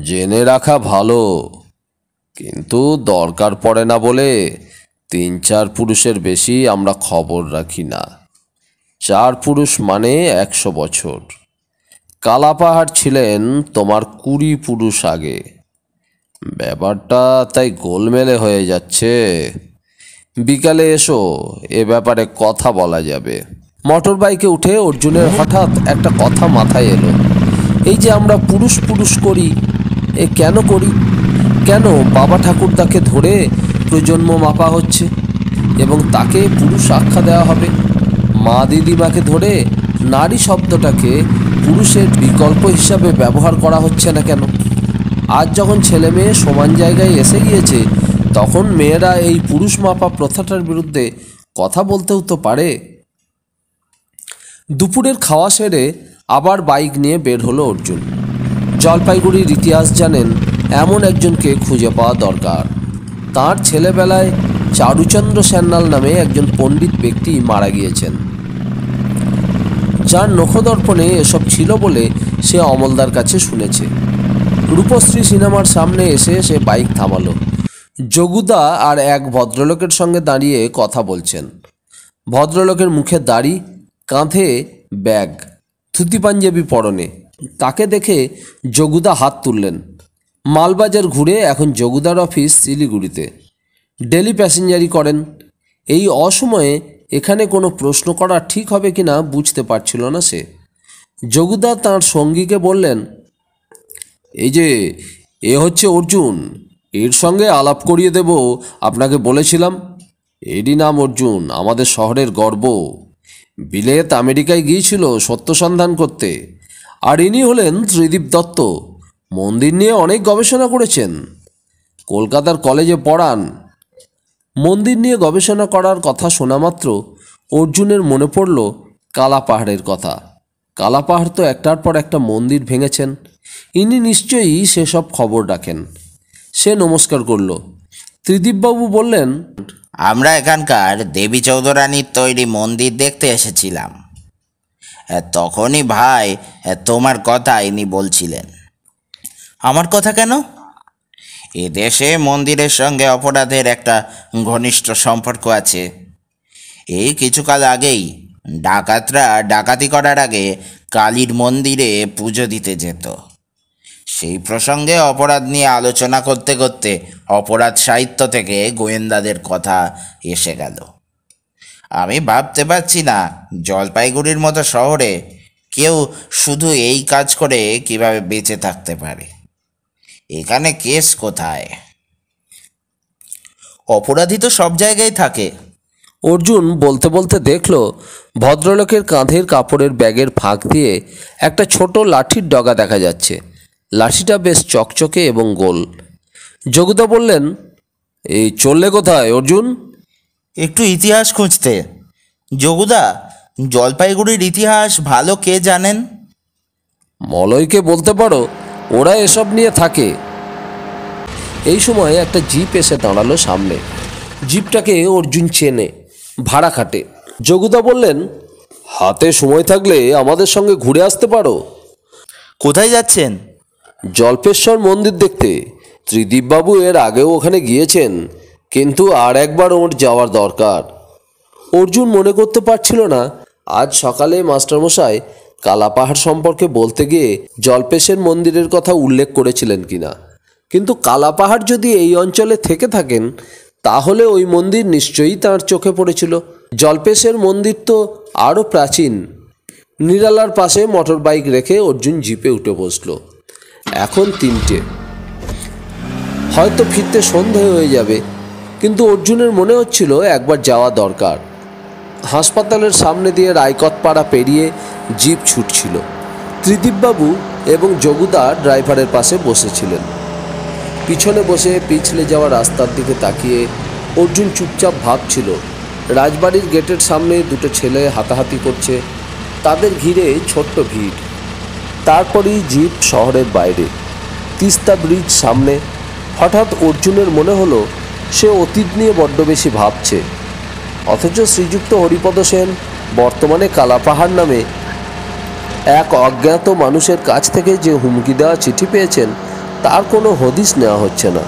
জেনে রাখা ভালো কিন্তু দরকার পড়ে না বলে তিন চার পুরুষের বেশি আমরা খবর রাখি না চার পুরুষ মানে একশো বছর কালাপাহাড় ছিলেন তোমার কুড়ি পুরুষ আগে ব্যাপারটা তাই গোলমেলে হয়ে যাচ্ছে বিকালে এসো এ ব্যাপারে কথা বলা যাবে মোটর বাইকে উঠে অর্জুনের হঠাৎ একটা কথা মাথায় এলো এই যে আমরা পুরুষ পুরুষ করি এ কেন করি কেন বাবা ঠাকুরদাকে ধরে প্রজন্ম মাপা হচ্ছে এবং তাকে পুরুষ আখ্যা দেওয়া হবে মা দিদিমাকে ধরে নারী শব্দটাকে পুরুষের বিকল্প হিসাবে ব্যবহার করা হচ্ছে না কেন আজ যখন ছেলে মেয়ে সমান জায়গায় এসে গিয়েছে তখন মেয়েরা এই পুরুষ মাপা প্রথাটার বিরুদ্ধে কথা বলতেও তো পারে দুপুরের খাওয়া সেরে আবার বাইক নিয়ে বের হলো অর্জুন জলপাইগুড়ির ইতিহাস জানেন এমন একজনকে খুঁজে পাওয়া দরকার তার ছেলেবেলায় চারুচন্দ্র স্যান্নাল নামে একজন পণ্ডিত ব্যক্তি মারা গিয়েছেন যার নখদর্পণে এসব ছিল বলে সে অমলদার কাছে শুনেছে রূপশ্রী সিনেমার সামনে এসে সে বাইক থামালো যোগুদা আর এক ভদ্রলোকের সঙ্গে দাঁড়িয়ে কথা বলছেন ভদ্রলোকের মুখে দাড়ি কাঁধে ব্যাগ থুতি পাঞ্জাবি পরনে তাকে দেখে যোগুদা হাত তুললেন মালবাজার ঘুরে এখন যোগুদার অফিস শিলিগুড়িতে ডেলি প্যাসেঞ্জারি করেন এই অসময়ে এখানে কোনো প্রশ্ন করা ঠিক হবে কিনা বুঝতে পারছিল না সে যোগুদা তাঁর সঙ্গীকে বললেন এই যে এ হচ্ছে অর্জুন এর সঙ্গে আলাপ করিয়ে দেব আপনাকে বলেছিলাম এরই নাম অর্জুন আমাদের শহরের গর্ব বিলেত আমেরিকায় গিয়েছিল সত্য সন্ধান করতে আর ইনি হলেন ত্রিদীপ দত্ত মন্দির নিয়ে অনেক গবেষণা করেছেন কলকাতার কলেজে পড়ান মন্দির নিয়ে গবেষণা করার কথা শোনা মাত্র অর্জুনের মনে পড়ল কালা পাহাড়ের কথা কালা পাহাড় তো একটার পর একটা মন্দির ভেঙেছেন ইনি নিশ্চয়ই সেসব খবর রাখেন সে নমস্কার করল ত্রিদীপবাবু বললেন আমরা এখানকার দেবী চৌধুরানীর তৈরি মন্দির দেখতে এসেছিলাম তখনই ভাই তোমার কথা ইনি বলছিলেন আমার কথা কেন এদেশে মন্দিরের সঙ্গে অপরাধের একটা ঘনিষ্ঠ সম্পর্ক আছে এই কিছুকাল আগেই ডাকাতরা ডাকাতি করার আগে কালীর মন্দিরে পুজো দিতে যেত সেই প্রসঙ্গে অপরাধ নিয়ে আলোচনা করতে করতে অপরাধ সাহিত্য থেকে গোয়েন্দাদের কথা এসে গেল আমি ভাবতে পারছি না জলপাইগুড়ির মতো শহরে কেউ শুধু এই কাজ করে কিভাবে বেঁচে থাকতে পারে এখানে কেস কোথায় অপরাধী তো সব জায়গায় থাকে অর্জুন বলতে বলতে দেখল ভদ্রলোকের কাঁধের কাপড়ের ব্যাগের ফাঁক দিয়ে একটা ছোট লাঠির ডগা দেখা যাচ্ছে লাঠিটা বেশ চকচকে এবং গোল যোগিতা বললেন এই চললে কোথায় অর্জুন একটু ইতিহাস খুঁজতে যোগুদা জলপাইগুড়ির ইতিহাস ভালো কে জানেন মলয়কে বলতে পারো ওরা এসব নিয়ে থাকে এই সময় একটা জিপ এসে দাঁড়ালো সামনে জিপটাকে অর্জুন চেনে ভাড়া খাটে যোগুদা বললেন হাতে সময় থাকলে আমাদের সঙ্গে ঘুরে আসতে পারো কোথায় যাচ্ছেন জল্পেশ্বর মন্দির দেখতে ত্রিদীপবাবু এর আগেও ওখানে গিয়েছেন কিন্তু আর একবার ওর যাওয়ার দরকার অর্জুন মনে করতে পারছিল না আজ সকালে মাস্টারমশাই কালাপাহাড় সম্পর্কে বলতে গিয়ে জল্পেশের মন্দিরের কথা উল্লেখ করেছিলেন কিনা কিন্তু কালাপাহাড় যদি এই অঞ্চলে থেকে থাকেন তাহলে ওই মন্দির নিশ্চয়ই তার চোখে পড়েছিল জল্পেশের মন্দির তো আরও প্রাচীন নিরালার পাশে মোটর বাইক রেখে অর্জুন জিপে উঠে বসলো এখন তিনটে হয়তো ফিরতে সন্ধে হয়ে যাবে কিন্তু অর্জুনের মনে হচ্ছিল একবার যাওয়া দরকার হাসপাতালের সামনে দিয়ে রায়কতপাড়া পেরিয়ে জিপ ছুটছিল ত্রিদীপবাবু এবং যোগুদা ড্রাইভারের পাশে বসেছিলেন পিছনে বসে পিছলে যাওয়া রাস্তার দিকে তাকিয়ে অর্জুন চুপচাপ ভাবছিল রাজবাড়ির গেটের সামনে দুটো ছেলে হাতাহাতি করছে তাদের ঘিরে ছোট্ট ভিড় তারপরেই জিপ শহরের বাইরে তিস্তা ব্রিজ সামনে হঠাৎ অর্জুনের মনে হলো সে অতীত নিয়ে বড্ড বেশি ভাবছে অথচ শ্রীযুক্ত হরিপদ সেন বর্তমানে কালাপাহাড় নামে এক অজ্ঞাত মানুষের কাছ থেকে যে হুমকি দেওয়া চিঠি পেয়েছেন তার কোনো হদিস নেওয়া হচ্ছে না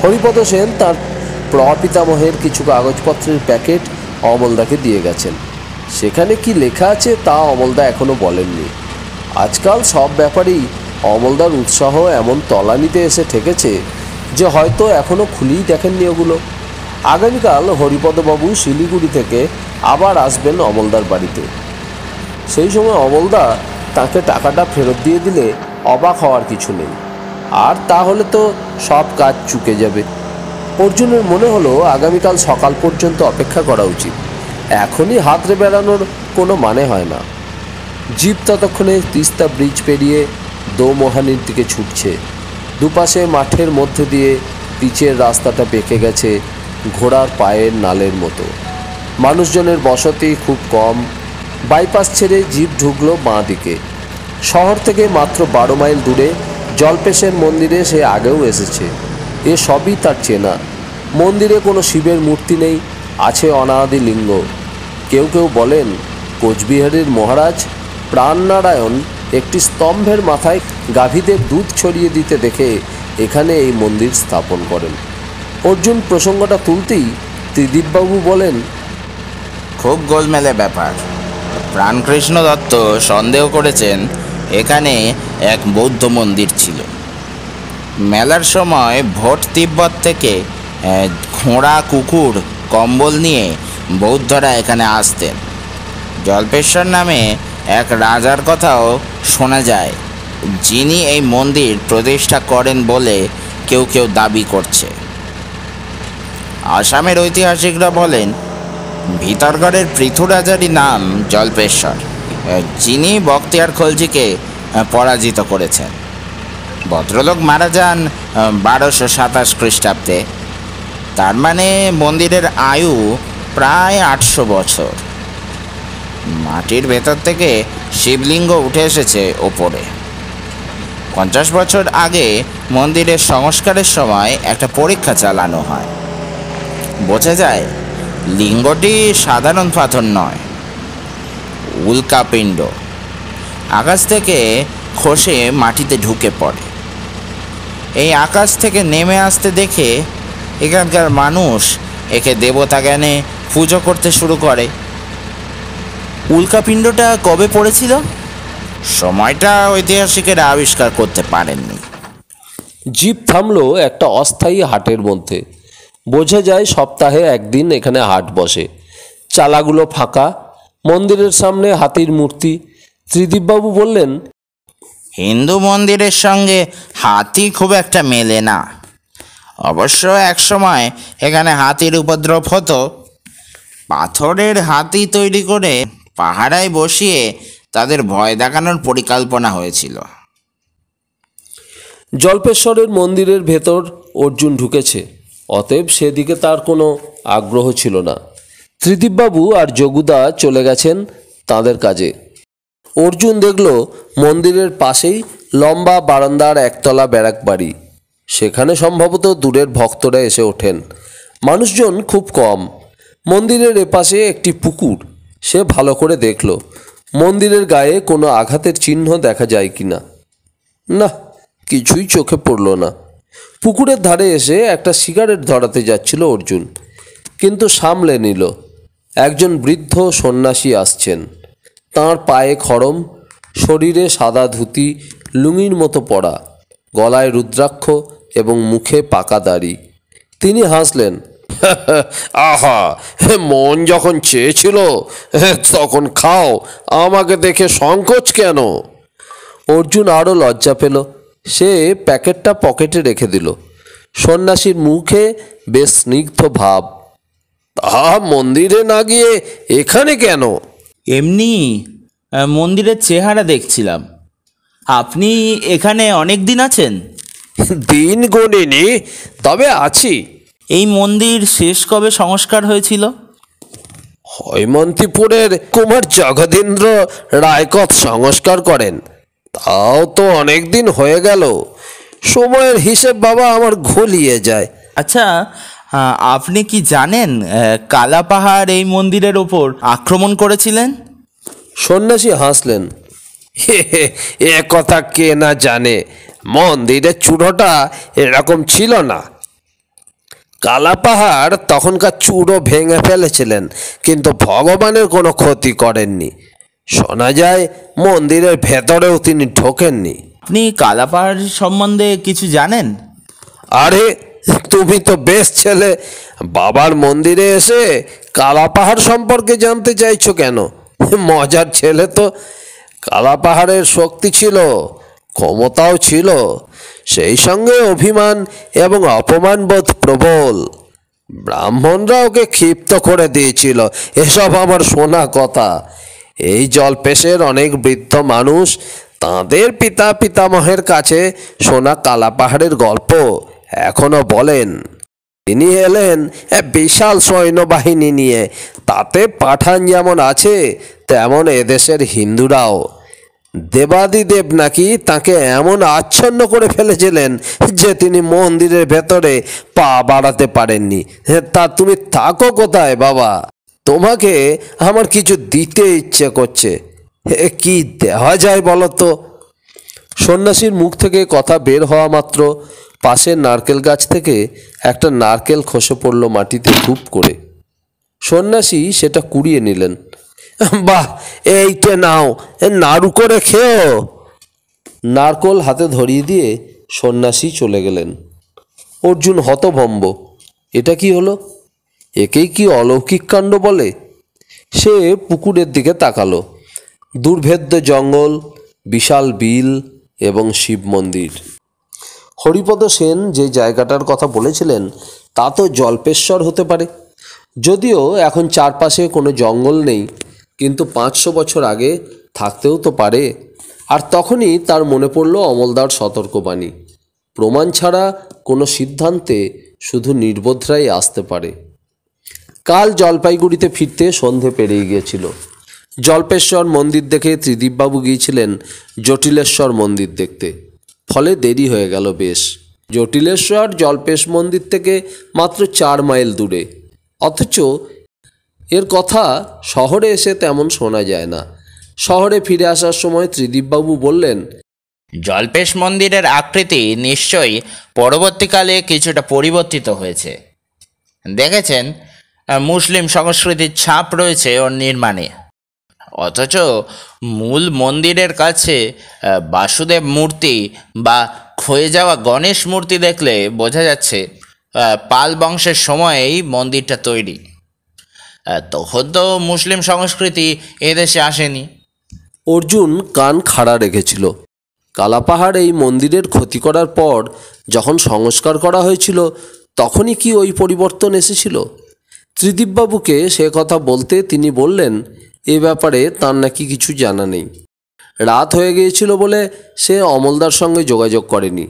হরিপদ সেন তার প্রপিতামহের কিছু কাগজপত্রের প্যাকেট অমলদাকে দিয়ে গেছেন সেখানে কি লেখা আছে তা অমলদা এখনও বলেননি আজকাল সব ব্যাপারেই অমলদার উৎসাহ এমন তলানিতে এসে ঠেকেছে যে হয়তো এখনও খুলেই দেখেননি ওগুলো আগামীকাল হরিপদবাবু শিলিগুড়ি থেকে আবার আসবেন অমলদার বাড়িতে সেই সময় অমলদা তাকে টাকাটা ফেরত দিয়ে দিলে অবাক হওয়ার কিছু নেই আর তাহলে তো সব কাজ চুকে যাবে অর্জুনের মনে হলো আগামীকাল সকাল পর্যন্ত অপেক্ষা করা উচিত এখনই হাতরে বেড়ানোর কোনো মানে হয় না জিপ ততক্ষণে তিস্তা ব্রিজ পেরিয়ে দোমোহানির দিকে ছুটছে দুপাশে মাঠের মধ্যে দিয়ে পিচের রাস্তাটা বেঁকে গেছে ঘোড়ার পায়ের নালের মতো মানুষজনের বসতি খুব কম বাইপাস ছেড়ে জিপ ঢুকলো বাঁ দিকে শহর থেকে মাত্র বারো মাইল দূরে জলপেশের মন্দিরে সে আগেও এসেছে এ সবই তার চেনা মন্দিরে কোনো শিবের মূর্তি নেই আছে অনাদি লিঙ্গ কেউ কেউ বলেন কোচবিহারের মহারাজ প্রাণনারায়ণ একটি স্তম্ভের মাথায় গাভীদের দুধ ছড়িয়ে দিতে দেখে এখানে এই মন্দির স্থাপন করেন অর্জুন প্রসঙ্গটা তুলতেই ত্রিদীপবাবু বলেন খুব গোলমেলে ব্যাপার প্রাণকৃষ্ণ দত্ত সন্দেহ করেছেন এখানে এক বৌদ্ধ মন্দির ছিল মেলার সময় ভোট তিব্বত থেকে ঘোড়া কুকুর কম্বল নিয়ে বৌদ্ধরা এখানে আসতেন জল্পেশ্বর নামে এক রাজার কথাও শোনা যায় যিনি এই মন্দির প্রতিষ্ঠা করেন বলে কেউ কেউ দাবি করছে আসামের ঐতিহাসিকরা বলেন ভিতরগড়ের পৃথুরাজারই নাম জল্পেশ্বর যিনি বক্তিয়ার খলজিকে পরাজিত করেছেন ভদ্রলোক মারা যান বারোশো সাতাশ খ্রিস্টাব্দে তার মানে মন্দিরের আয়ু প্রায় আটশো বছর মাটির ভেতর থেকে শিবলিঙ্গ উঠে এসেছে ওপরে পঞ্চাশ বছর আগে মন্দিরের সংস্কারের সময় একটা পরীক্ষা চালানো হয় বোঝা যায় লিঙ্গটি সাধারণ পাথর নয় উল্কাপিণ্ড আকাশ থেকে খসে মাটিতে ঢুকে পড়ে এই আকাশ থেকে নেমে আসতে দেখে এখানকার মানুষ একে দেবতা জ্ঞানে পুজো করতে শুরু করে উল্কাপিণ্ডটা কবে পড়েছিল সময়টা ঐতিহাসিকেরা আবিষ্কার করতে পারেননি জিপ থামলো একটা অস্থায়ী হাটের মধ্যে বোঝা যায় সপ্তাহে একদিন এখানে হাট বসে চালাগুলো ফাঁকা মন্দিরের সামনে হাতির মূর্তি ত্রিদীপবাবু বললেন হিন্দু মন্দিরের সঙ্গে হাতি খুব একটা মেলে না অবশ্য এক সময় এখানে হাতির উপদ্রব হতো পাথরের হাতি তৈরি করে পাহাড়ায় বসিয়ে তাদের ভয় দেখানোর পরিকল্পনা হয়েছিল জল্পেশ্বরের মন্দিরের ভেতর অর্জুন ঢুকেছে অতএব সেদিকে তার কোনো আগ্রহ ছিল না ত্রিদীপবাবু আর যোগুদা চলে গেছেন তাদের কাজে অর্জুন দেখল মন্দিরের পাশেই লম্বা বারান্দার একতলা ব্যারাক বাড়ি সেখানে সম্ভবত দূরের ভক্তরা এসে ওঠেন মানুষজন খুব কম মন্দিরের এপাশে একটি পুকুর সে ভালো করে দেখল মন্দিরের গায়ে কোনো আঘাতের চিহ্ন দেখা যায় কি না না কিছুই চোখে পড়ল না পুকুরের ধারে এসে একটা সিগারেট ধরাতে যাচ্ছিল অর্জুন কিন্তু সামলে নিল একজন বৃদ্ধ সন্ন্যাসী আসছেন তাঁর পায়ে খরম শরীরে সাদা ধুতি লুঙির মতো পড়া গলায় রুদ্রাক্ষ এবং মুখে পাকা দাড়ি তিনি হাসলেন আহা মন যখন চেয়েছিল তখন খাও আমাকে দেখে সংকোচ কেন অর্জুন আরও লজ্জা পেল সে প্যাকেটটা পকেটে রেখে দিল সন্ন্যাসীর মুখে বেশ স্নিগ্ধ ভাব তা মন্দিরে না গিয়ে এখানে কেন এমনি মন্দিরের চেহারা দেখছিলাম আপনি এখানে অনেক দিন আছেন দিন গণিনি তবে আছি এই মন্দির শেষ কবে সংস্কার হয়েছিল হৈমন্তীপুরের কুমার জগদীন্দ্র রায়কত সংস্কার করেন তাও তো অনেক দিন হয়ে গেল সময়ের হিসেব বাবা আমার ঘুলিয়ে যায় আচ্ছা আপনি কি জানেন কালাপাহাড় এই মন্দিরের ওপর আক্রমণ করেছিলেন সন্ন্যাসী হাসলেন এ কথা কে না জানে মন্দিরের চূড়োটা এরকম ছিল না কালাপাহাড় তখনকার চূড়ো ভেঙে ফেলেছিলেন কিন্তু ভগবানের কোনো ক্ষতি করেননি শোনা যায় মন্দিরের ভেতরেও তিনি ঢোকেননি আপনি কালাপাহাড় সম্বন্ধে কিছু জানেন আরে তুমি তো বেশ ছেলে বাবার মন্দিরে এসে কালাপাহাড় সম্পর্কে জানতে চাইছো কেন মজার ছেলে তো কালাপাহাড়ের শক্তি ছিল ক্ষমতাও ছিল সেই সঙ্গে অভিমান এবং অপমানবোধ প্রবল ব্রাহ্মণরা ওকে ক্ষিপ্ত করে দিয়েছিল এসব আমার শোনা কথা এই জলপেশের অনেক বৃদ্ধ মানুষ তাঁদের পিতা পিতামহের কাছে সোনা কালা পাহাড়ের গল্প এখনও বলেন তিনি এলেন বিশাল সৈন্যবাহিনী নিয়ে তাতে পাঠান যেমন আছে তেমন এদেশের হিন্দুরাও দেবাদিদেব নাকি তাকে এমন আচ্ছন্ন করে ফেলেছিলেন যে তিনি মন্দিরের ভেতরে পা বাড়াতে পারেননি তা তুমি থাকো কোথায় বাবা তোমাকে আমার কিছু দিতে ইচ্ছে করছে কি দেওয়া যায় বলো তো সন্ন্যাসীর মুখ থেকে কথা বের হওয়া মাত্র পাশের নারকেল গাছ থেকে একটা নারকেল খসে পড়ল মাটিতে ধূপ করে সন্ন্যাসী সেটা কুড়িয়ে নিলেন বাহ এইটে নাও এ নাড়ু করে খেও নারকোল হাতে ধরিয়ে দিয়ে সন্ন্যাসী চলে গেলেন অর্জুন হতভম্ব এটা কি হলো একেই কি অলৌকিক কাণ্ড বলে সে পুকুরের দিকে তাকালো দুর্ভেদ্য জঙ্গল বিশাল বিল এবং শিব মন্দির হরিপদ সেন যে জায়গাটার কথা বলেছিলেন তা তো জল্পেশ্বর হতে পারে যদিও এখন চারপাশে কোনো জঙ্গল নেই কিন্তু পাঁচশো বছর আগে থাকতেও তো পারে আর তখনই তার মনে পড়ল অমলদার সতর্কবাণী প্রমাণ ছাড়া কোনো সিদ্ধান্তে শুধু নির্বোধরাই আসতে পারে কাল জলপাইগুড়িতে ফিরতে সন্ধে পেরিয়ে গিয়েছিল জল্পেশ্বর মন্দির দেখে ত্রিদীপবাবু গিয়েছিলেন জটিলেশ্বর মন্দির দেখতে ফলে দেরি হয়ে গেল বেশ জটিলেশ্বর জল্পেশ মন্দির থেকে মাত্র চার মাইল দূরে অথচ এর কথা শহরে এসে তেমন শোনা যায় না শহরে ফিরে আসার সময় ত্রিদীপবাবু বললেন জল্পেশ মন্দিরের আকৃতি নিশ্চয়ই পরবর্তীকালে কিছুটা পরিবর্তিত হয়েছে দেখেছেন মুসলিম সংস্কৃতির ছাপ রয়েছে ওর নির্মাণে অথচ মূল মন্দিরের কাছে বাসুদেব মূর্তি বা ক্ষয়ে যাওয়া গণেশ মূর্তি দেখলে বোঝা যাচ্ছে পাল বংশের সময়েই মন্দিরটা তৈরি তখন তো মুসলিম সংস্কৃতি এদেশে আসেনি অর্জুন কান খাড়া রেখেছিল কালাপাহাড় এই মন্দিরের ক্ষতি করার পর যখন সংস্কার করা হয়েছিল তখনই কি ওই পরিবর্তন এসেছিল ত্রিদীপবাবুকে সে কথা বলতে তিনি বললেন এ ব্যাপারে তার নাকি কিছু জানা নেই রাত হয়ে গিয়েছিল বলে সে অমলদার সঙ্গে যোগাযোগ করেনি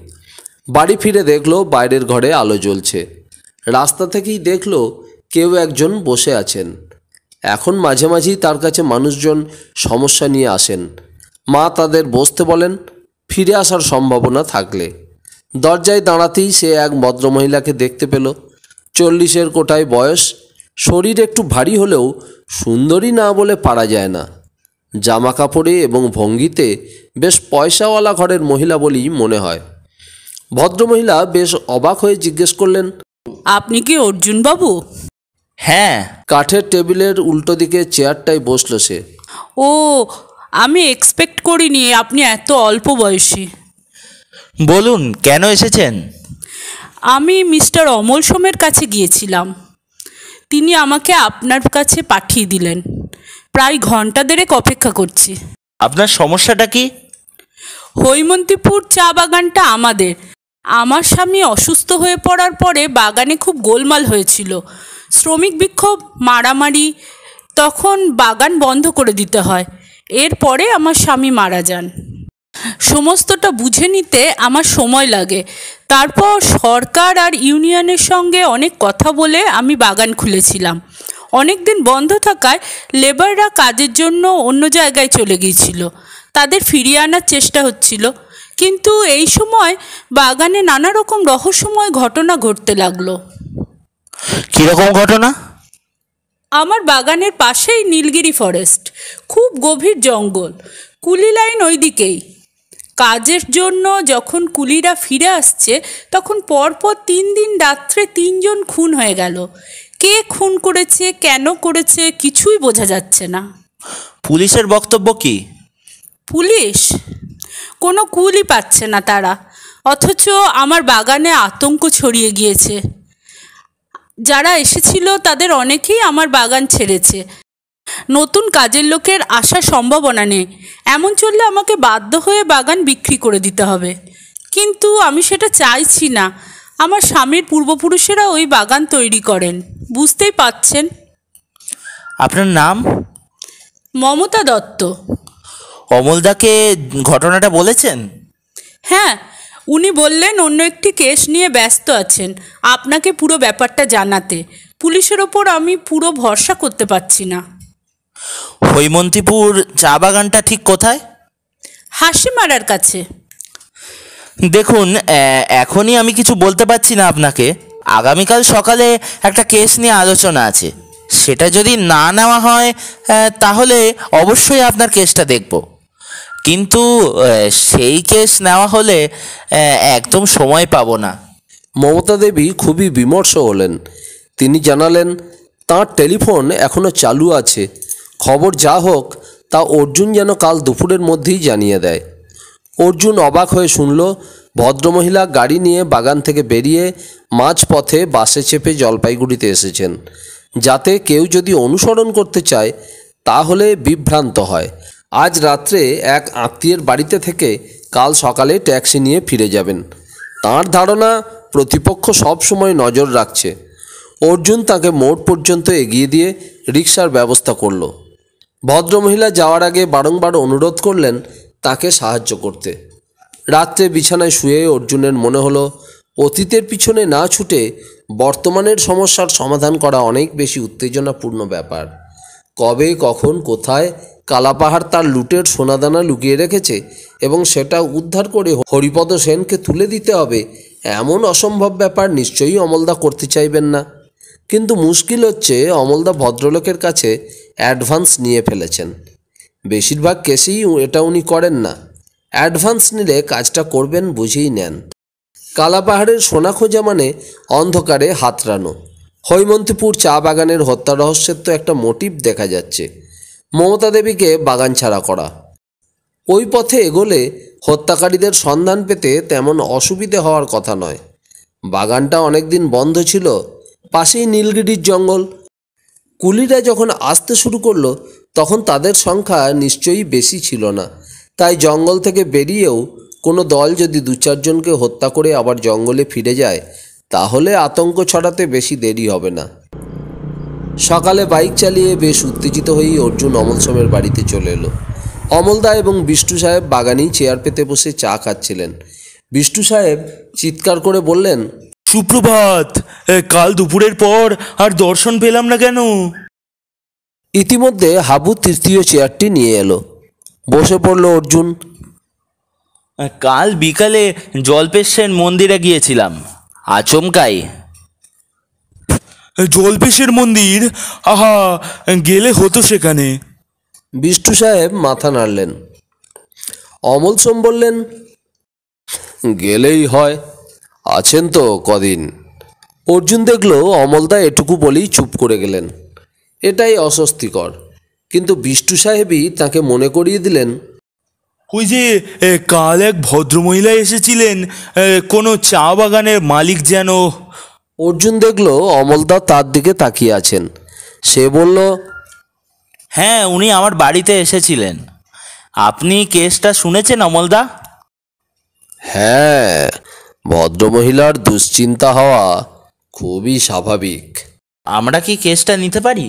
বাড়ি ফিরে দেখল বাইরের ঘরে আলো জ্বলছে রাস্তা থেকেই দেখলো কেউ একজন বসে আছেন এখন মাঝে মাঝেই তার কাছে মানুষজন সমস্যা নিয়ে আসেন মা তাদের বসতে বলেন ফিরে আসার সম্ভাবনা থাকলে দরজায় দাঁড়াতেই সে এক ভদ্রমহিলাকে দেখতে পেল চল্লিশের কোটায় বয়স শরীর একটু ভারী হলেও সুন্দরী না বলে পারা যায় না জামা কাপড়ে এবং ভঙ্গিতে বেশ পয়সাওয়ালা ঘরের মহিলা বলেই মনে হয় ভদ্রমহিলা বেশ অবাক হয়ে জিজ্ঞেস করলেন আপনি কি অর্জুনবাবু হ্যাঁ কাঠের টেবিলের উল্টো দিকে চেয়ারটায় বসলো সে ও আমি এক্সপেক্ট করিনি আপনি এত অল্প বয়সী বলুন কেন এসেছেন আমি মিস্টার অমল সোমের কাছে গিয়েছিলাম তিনি আমাকে আপনার কাছে পাঠিয়ে দিলেন প্রায় ঘন্টা দেড়েক অপেক্ষা করছি আপনার সমস্যাটা কি হৈমন্তীপুর চা বাগানটা আমাদের আমার স্বামী অসুস্থ হয়ে পড়ার পরে বাগানে খুব গোলমাল হয়েছিল শ্রমিক বিক্ষোভ মারামারি তখন বাগান বন্ধ করে দিতে হয় এরপরে আমার স্বামী মারা যান সমস্তটা বুঝে নিতে আমার সময় লাগে তারপর সরকার আর ইউনিয়নের সঙ্গে অনেক কথা বলে আমি বাগান খুলেছিলাম অনেক দিন বন্ধ থাকায় লেবাররা কাজের জন্য অন্য জায়গায় চলে গিয়েছিল তাদের ফিরিয়ে আনার চেষ্টা হচ্ছিল কিন্তু এই সময় বাগানে নানা রকম রহস্যময় ঘটনা ঘটতে লাগলো কীরকম ঘটনা আমার বাগানের পাশেই নীলগিরি ফরেস্ট খুব গভীর জঙ্গল কুলি লাইন ওইদিকেই কাজের জন্য যখন কুলিরা ফিরে আসছে তখন পরপর তিন দিন রাত্রে তিনজন খুন হয়ে গেল কে খুন করেছে কেন করেছে কিছুই বোঝা যাচ্ছে না পুলিশের বক্তব্য কি পুলিশ কোনো কুলি পাচ্ছে না তারা অথচ আমার বাগানে আতঙ্ক ছড়িয়ে গিয়েছে যারা এসেছিল তাদের অনেকেই আমার বাগান ছেড়েছে নতুন কাজের লোকের আসার সম্ভাবনা নেই এমন চললে আমাকে বাধ্য হয়ে বাগান বিক্রি করে দিতে হবে কিন্তু আমি সেটা চাইছি না আমার স্বামীর পূর্বপুরুষেরা ওই বাগান তৈরি করেন বুঝতেই পাচ্ছেন আপনার নাম মমতা দত্ত অমলদাকে ঘটনাটা বলেছেন হ্যাঁ উনি বললেন অন্য একটি কেস নিয়ে ব্যস্ত আছেন আপনাকে পুরো ব্যাপারটা জানাতে পুলিশের ওপর আমি পুরো ভরসা করতে পারছি না হৈমন্তীপুর চা বাগানটা ঠিক কোথায় হাসি মারার কাছে দেখুন এখনই আমি কিছু বলতে পারছি না আপনাকে আগামীকাল সকালে একটা কেস নিয়ে আলোচনা আছে সেটা যদি না নেওয়া হয় তাহলে অবশ্যই আপনার কেসটা দেখবো কিন্তু সেই কেস নেওয়া হলে একদম সময় পাবো না মমতা দেবী খুবই বিমর্ষ হলেন তিনি জানালেন তার টেলিফোন এখনও চালু আছে খবর যা হোক তা অর্জুন যেন কাল দুপুরের মধ্যেই জানিয়ে দেয় অর্জুন অবাক হয়ে শুনল ভদ্রমহিলা গাড়ি নিয়ে বাগান থেকে বেরিয়ে মাঝপথে বাসে চেপে জলপাইগুড়িতে এসেছেন যাতে কেউ যদি অনুসরণ করতে চায় তাহলে বিভ্রান্ত হয় আজ রাত্রে এক আত্মীয়ের বাড়িতে থেকে কাল সকালে ট্যাক্সি নিয়ে ফিরে যাবেন তার ধারণা প্রতিপক্ষ সব সময় নজর রাখছে অর্জুন তাকে মোড় পর্যন্ত এগিয়ে দিয়ে রিক্সার ব্যবস্থা করল ভদ্রমহিলা যাওয়ার আগে বারংবার অনুরোধ করলেন তাকে সাহায্য করতে রাত্রে বিছানায় শুয়ে অর্জুনের মনে হলো অতীতের পিছনে না ছুটে বর্তমানের সমস্যার সমাধান করা অনেক বেশি উত্তেজনাপূর্ণ ব্যাপার কবে কখন কোথায় কালাপাহাড় তার লুটের সোনাদানা লুকিয়ে রেখেছে এবং সেটা উদ্ধার করে হরিপদ সেনকে তুলে দিতে হবে এমন অসম্ভব ব্যাপার নিশ্চয়ই অমলদা করতে চাইবেন না কিন্তু মুশকিল হচ্ছে অমলদা ভদ্রলোকের কাছে অ্যাডভান্স নিয়ে ফেলেছেন বেশিরভাগ কেসেই এটা উনি করেন না অ্যাডভান্স নিলে কাজটা করবেন বুঝেই নেন কালাপাহাড়ের সোনা খোঁজা মানে অন্ধকারে হাতরানো হৈমন্তীপুর চা বাগানের হত্যা রহস্যের তো একটা মোটিভ দেখা যাচ্ছে মমতা দেবীকে বাগান ছাড়া করা ওই পথে এগোলে হত্যাকারীদের সন্ধান পেতে তেমন অসুবিধে হওয়ার কথা নয় বাগানটা অনেকদিন বন্ধ ছিল পাশেই নীলগিরির জঙ্গল কুলিরা যখন আসতে শুরু করলো তখন তাদের সংখ্যা নিশ্চয়ই বেশি ছিল না তাই জঙ্গল থেকে বেরিয়েও কোনো দল যদি দু চারজনকে হত্যা করে আবার জঙ্গলে ফিরে যায় তাহলে আতঙ্ক ছড়াতে বেশি দেরি হবে না সকালে বাইক চালিয়ে বেশ উত্তেজিত হয়েই অর্জুন অমল সোমের বাড়িতে চলে এলো অমলদা এবং বিষ্ণু সাহেব বাগানেই চেয়ার পেতে বসে চা খাচ্ছিলেন বিষ্ণু সাহেব চিৎকার করে বললেন সুপ্রভাত কাল দুপুরের পর আর দর্শন পেলাম না কেন ইতিমধ্যে হাবু তৃতীয় চেয়ারটি নিয়ে এলো বসে পড়ল অর্জুন কাল বিকালে জলপেশের মন্দিরে গিয়েছিলাম আচমকাই জলপেশের মন্দির আহা গেলে হতো সেখানে বিষ্টু সাহেব মাথা নাড়লেন অমল সোম বললেন গেলেই হয় আছেন তো কদিন অর্জুন দেখল অমলদা এটুকু বলেই চুপ করে গেলেন এটাই অস্বস্তিকর কিন্তু বিষ্টু সাহেবই তাকে মনে করিয়ে দিলেন ওই যে কাল এক ভদ্রমহিলা এসেছিলেন কোনো চা বাগানের মালিক যেন অর্জুন দেখল অমলদা তার দিকে তাকিয়ে আছেন সে বলল হ্যাঁ উনি আমার বাড়িতে এসেছিলেন আপনি কেসটা শুনেছেন অমলদা হ্যাঁ ভদ্রমহিলার দুশ্চিন্তা হওয়া খুবই স্বাভাবিক আমরা কি কেসটা নিতে পারি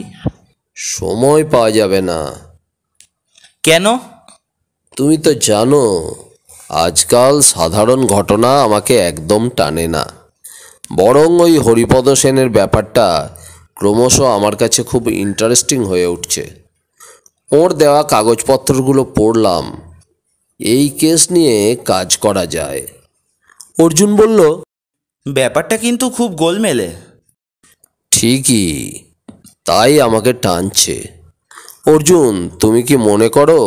সময় পাওয়া যাবে না কেন তুমি তো জানো আজকাল সাধারণ ঘটনা আমাকে একদম টানে না বরং ওই হরিপদ সেনের ব্যাপারটা ক্রমশ আমার কাছে খুব ইন্টারেস্টিং হয়ে উঠছে ওর দেওয়া কাগজপত্রগুলো পড়লাম এই কেস নিয়ে কাজ করা যায় অর্জুন বলল ব্যাপারটা কিন্তু খুব গোলমেলে ঠিকই তাই আমাকে টানছে অর্জুন তুমি কি মনে করো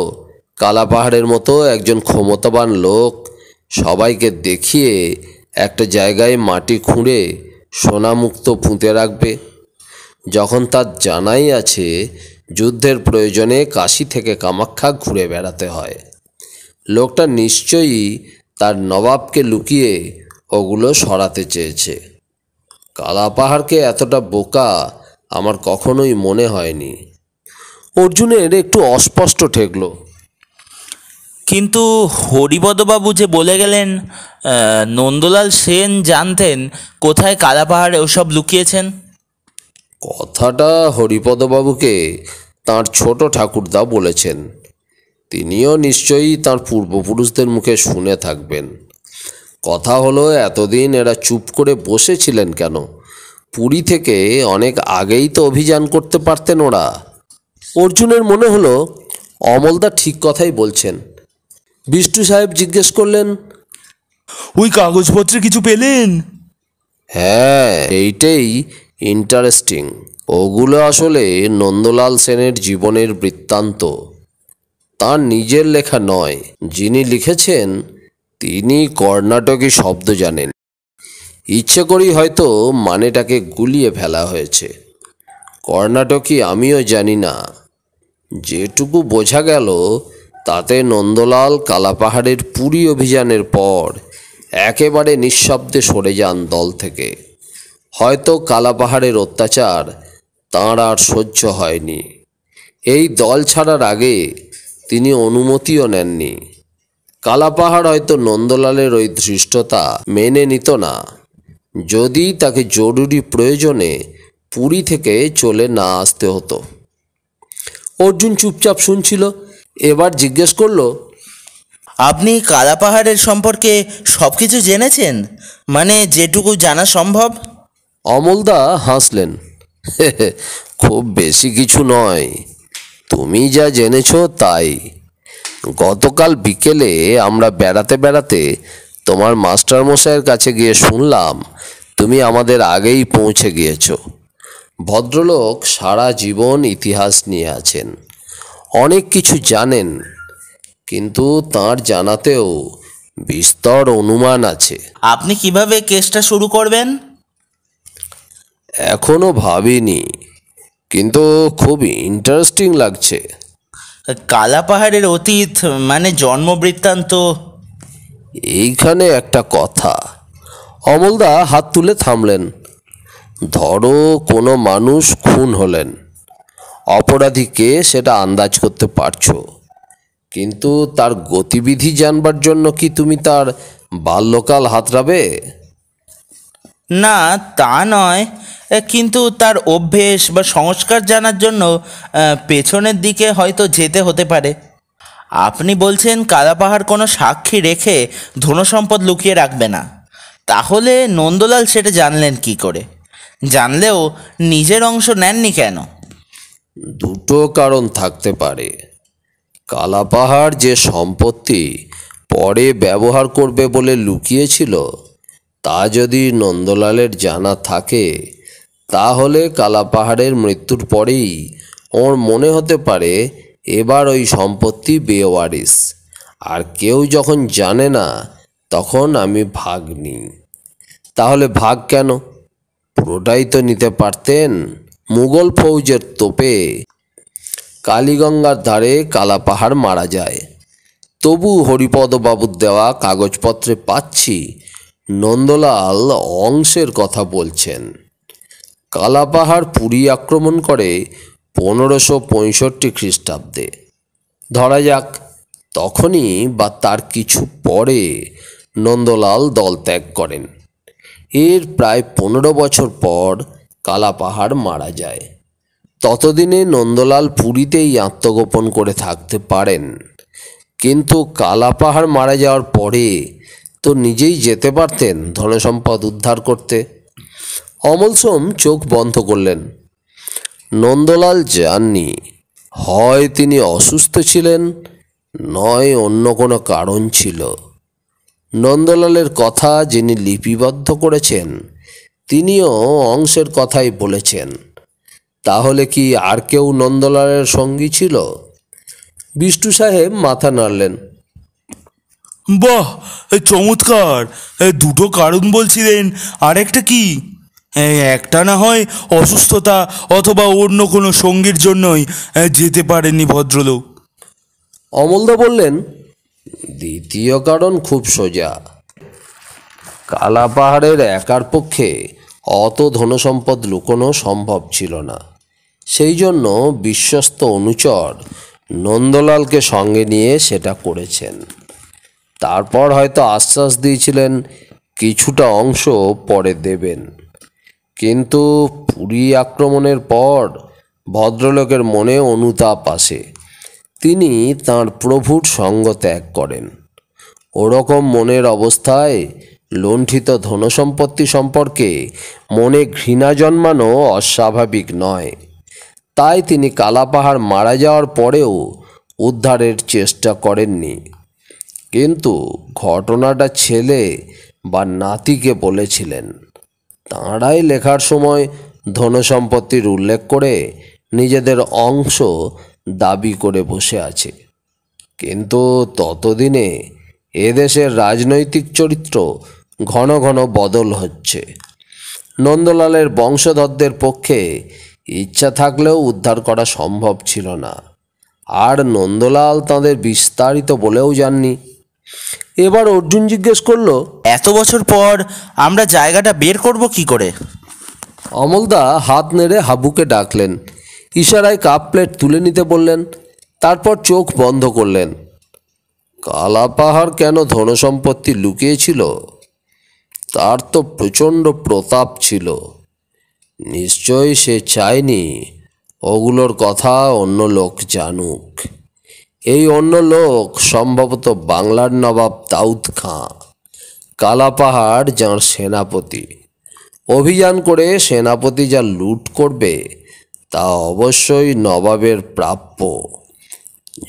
কালা পাহাড়ের মতো একজন ক্ষমতাবান লোক সবাইকে দেখিয়ে একটা জায়গায় মাটি খুঁড়ে সোনামুক্ত পুঁতে রাখবে যখন তার জানাই আছে যুদ্ধের প্রয়োজনে কাশি থেকে কামাখ্যা ঘুরে বেড়াতে হয় লোকটা নিশ্চয়ই তার নবাবকে লুকিয়ে ওগুলো সরাতে চেয়েছে কালাপাহাড়কে এতটা বোকা আমার কখনোই মনে হয়নি অর্জুনের একটু অস্পষ্ট ঠেকলো কিন্তু হরিপদবাবু যে বলে গেলেন নন্দলাল সেন জানতেন কোথায় কালাপাহাড়ে ওসব লুকিয়েছেন কথাটা হরিপদবাবুকে তাঁর ছোট ঠাকুরদা বলেছেন তিনিও নিশ্চয়ই তাঁর পূর্বপুরুষদের মুখে শুনে থাকবেন কথা হলো এতদিন এরা চুপ করে বসেছিলেন কেন পুরী থেকে অনেক আগেই তো অভিযান করতে পারতেন ওরা অর্জুনের মনে হলো অমলদা ঠিক কথাই বলছেন বিষ্টু সাহেব জিজ্ঞেস করলেন ওই কাগজপত্রে কিছু পেলেন হ্যাঁ এইটাই ইন্টারেস্টিং ওগুলো আসলে নন্দলাল সেনের জীবনের বৃত্তান্ত তার নিজের লেখা নয় যিনি লিখেছেন তিনি কর্ণাটকী শব্দ জানেন ইচ্ছে করি হয়তো মানেটাকে গুলিয়ে ফেলা হয়েছে কর্ণাটকী আমিও জানি না যেটুকু বোঝা গেল তাতে নন্দলাল কালাপাহাড়ের পুরী অভিযানের পর একেবারে নিঃশব্দে সরে যান দল থেকে হয়তো কালাপাহাড়ের অত্যাচার তাঁর আর সহ্য হয়নি এই দল ছাড়ার আগে তিনি অনুমতিও নেননি কালাপাহাড় হয়তো নন্দলালের ওই ধৃষ্টতা মেনে নিত না যদি তাকে জরুরি প্রয়োজনে পুরী থেকে চলে না আসতে হতো অর্জুন চুপচাপ শুনছিল এবার জিজ্ঞেস করলো আপনি কালা পাহাড়ের সম্পর্কে সব কিছু জেনেছেন মানে যেটুকু জানা সম্ভব অমলদা হাসলেন খুব বেশি কিছু নয় তুমি যা জেনেছ তাই গতকাল বিকেলে আমরা বেড়াতে বেড়াতে তোমার মাস্টার মশাইয়ের কাছে গিয়ে শুনলাম তুমি আমাদের আগেই পৌঁছে গিয়েছ ভদ্রলোক সারা জীবন ইতিহাস নিয়ে আছেন অনেক কিছু জানেন কিন্তু তার জানাতেও বিস্তর অনুমান আছে আপনি কিভাবে কেসটা শুরু করবেন এখনো ভাবিনি কিন্তু খুব ইন্টারেস্টিং লাগছে কালা পাহাড়ের অতীত মানে জন্ম বৃত্তান্ত এইখানে একটা কথা অমলদা হাত তুলে থামলেন ধরো কোনো মানুষ খুন হলেন অপরাধীকে সেটা আন্দাজ করতে পারছো কিন্তু তার গতিবিধি জানবার জন্য কি তুমি তার বাল্যকাল হাতড়াবে না তা নয় কিন্তু তার অভ্যেস বা সংস্কার জানার জন্য পেছনের দিকে হয়তো যেতে হতে পারে আপনি বলছেন কালাপাহাড় কোনো সাক্ষী রেখে ধনসম্পদ লুকিয়ে রাখবে না তাহলে নন্দলাল সেটা জানলেন কি করে জানলেও নিজের অংশ নেননি কেন দুটো কারণ থাকতে পারে কালাপাহাড় যে সম্পত্তি পরে ব্যবহার করবে বলে লুকিয়েছিল তা যদি নন্দলালের জানা থাকে তাহলে কালাপাহাড়ের মৃত্যুর পরেই ওর মনে হতে পারে এবার ওই সম্পত্তি বেওয়ারিস আর কেউ যখন জানে না তখন আমি ভাগ নিই তাহলে ভাগ কেন পুরোটাই তো নিতে পারতেন মুঘল ফৌজের তোপে কালীগঙ্গার ধারে কালাপাহাড় মারা যায় তবু হরিপদবাবুর দেওয়া কাগজপত্রে পাচ্ছি নন্দলাল অংশের কথা বলছেন কালাপাহাড় পুরী আক্রমণ করে পনেরোশো পঁয়ষট্টি খ্রিস্টাব্দে ধরা যাক তখনই বা তার কিছু পরে নন্দলাল দল ত্যাগ করেন এর প্রায় পনেরো বছর পর কালাপাহাড় মারা যায় ততদিনে নন্দলাল পুরীতেই আত্মগোপন করে থাকতে পারেন কিন্তু কালাপাহাড় মারা যাওয়ার পরে তো নিজেই যেতে পারতেন ধনসম্পদ উদ্ধার করতে অমল সোম চোখ বন্ধ করলেন নন্দলাল যাননি হয় তিনি অসুস্থ ছিলেন নয় অন্য কোনো কারণ ছিল নন্দলালের কথা যিনি লিপিবদ্ধ করেছেন তিনিও অংশের কথাই বলেছেন তাহলে কি আর কেউ নন্দলালের সঙ্গী ছিল বিষ্টু সাহেব মাথা নাড়লেন বাহ চমৎকার দুটো কারণ বলছিলেন আরেকটা কি একটা না হয় অসুস্থতা অথবা অন্য কোনো সঙ্গীর জন্যই যেতে পারেননি ভদ্রলোক অমলদা বললেন দ্বিতীয় কারণ খুব সোজা কালা পাহাড়ের একার পক্ষে অত ধনসম্পদ লুকোনো সম্ভব ছিল না সেই জন্য বিশ্বস্ত অনুচর নন্দলালকে সঙ্গে নিয়ে সেটা করেছেন তারপর হয়তো আশ্বাস দিয়েছিলেন কিছুটা অংশ পরে দেবেন কিন্তু পুরী আক্রমণের পর ভদ্রলোকের মনে অনুতাপ আসে তিনি তাঁর প্রভুর সঙ্গ ত্যাগ করেন ওরকম মনের অবস্থায় লুণ্ঠিত ধনসম্পত্তি সম্পর্কে মনে ঘৃণা জন্মানো অস্বাভাবিক নয় তাই তিনি কালাপাহাড় মারা যাওয়ার পরেও উদ্ধারের চেষ্টা করেননি কিন্তু ঘটনাটা ছেলে বা নাতিকে বলেছিলেন তাঁরাই লেখার সময় ধনসম্পত্তির উল্লেখ করে নিজেদের অংশ দাবি করে বসে আছে কিন্তু ততদিনে এদেশের রাজনৈতিক চরিত্র ঘন ঘন বদল হচ্ছে নন্দলালের বংশধরদের পক্ষে ইচ্ছা থাকলেও উদ্ধার করা সম্ভব ছিল না আর নন্দলাল তাঁদের বিস্তারিত বলেও যাননি এবার অর্জুন জিজ্ঞেস করল এত বছর পর আমরা জায়গাটা বের করব কি করে অমলদা হাত নেড়ে হাবুকে ডাকলেন ইশারায় কাপ প্লেট তুলে নিতে বললেন তারপর চোখ বন্ধ করলেন কালাপাহাড় কেন ধনসম্পত্তি লুকিয়েছিল তার তো প্রচণ্ড প্রতাপ ছিল নিশ্চয়ই সে চায়নি ওগুলোর কথা অন্য লোক জানুক এই অন্য লোক সম্ভবত বাংলার নবাব দাউদ খাঁ কালাপাহাড় যাঁর সেনাপতি অভিযান করে সেনাপতি যা লুট করবে তা অবশ্যই নবাবের প্রাপ্য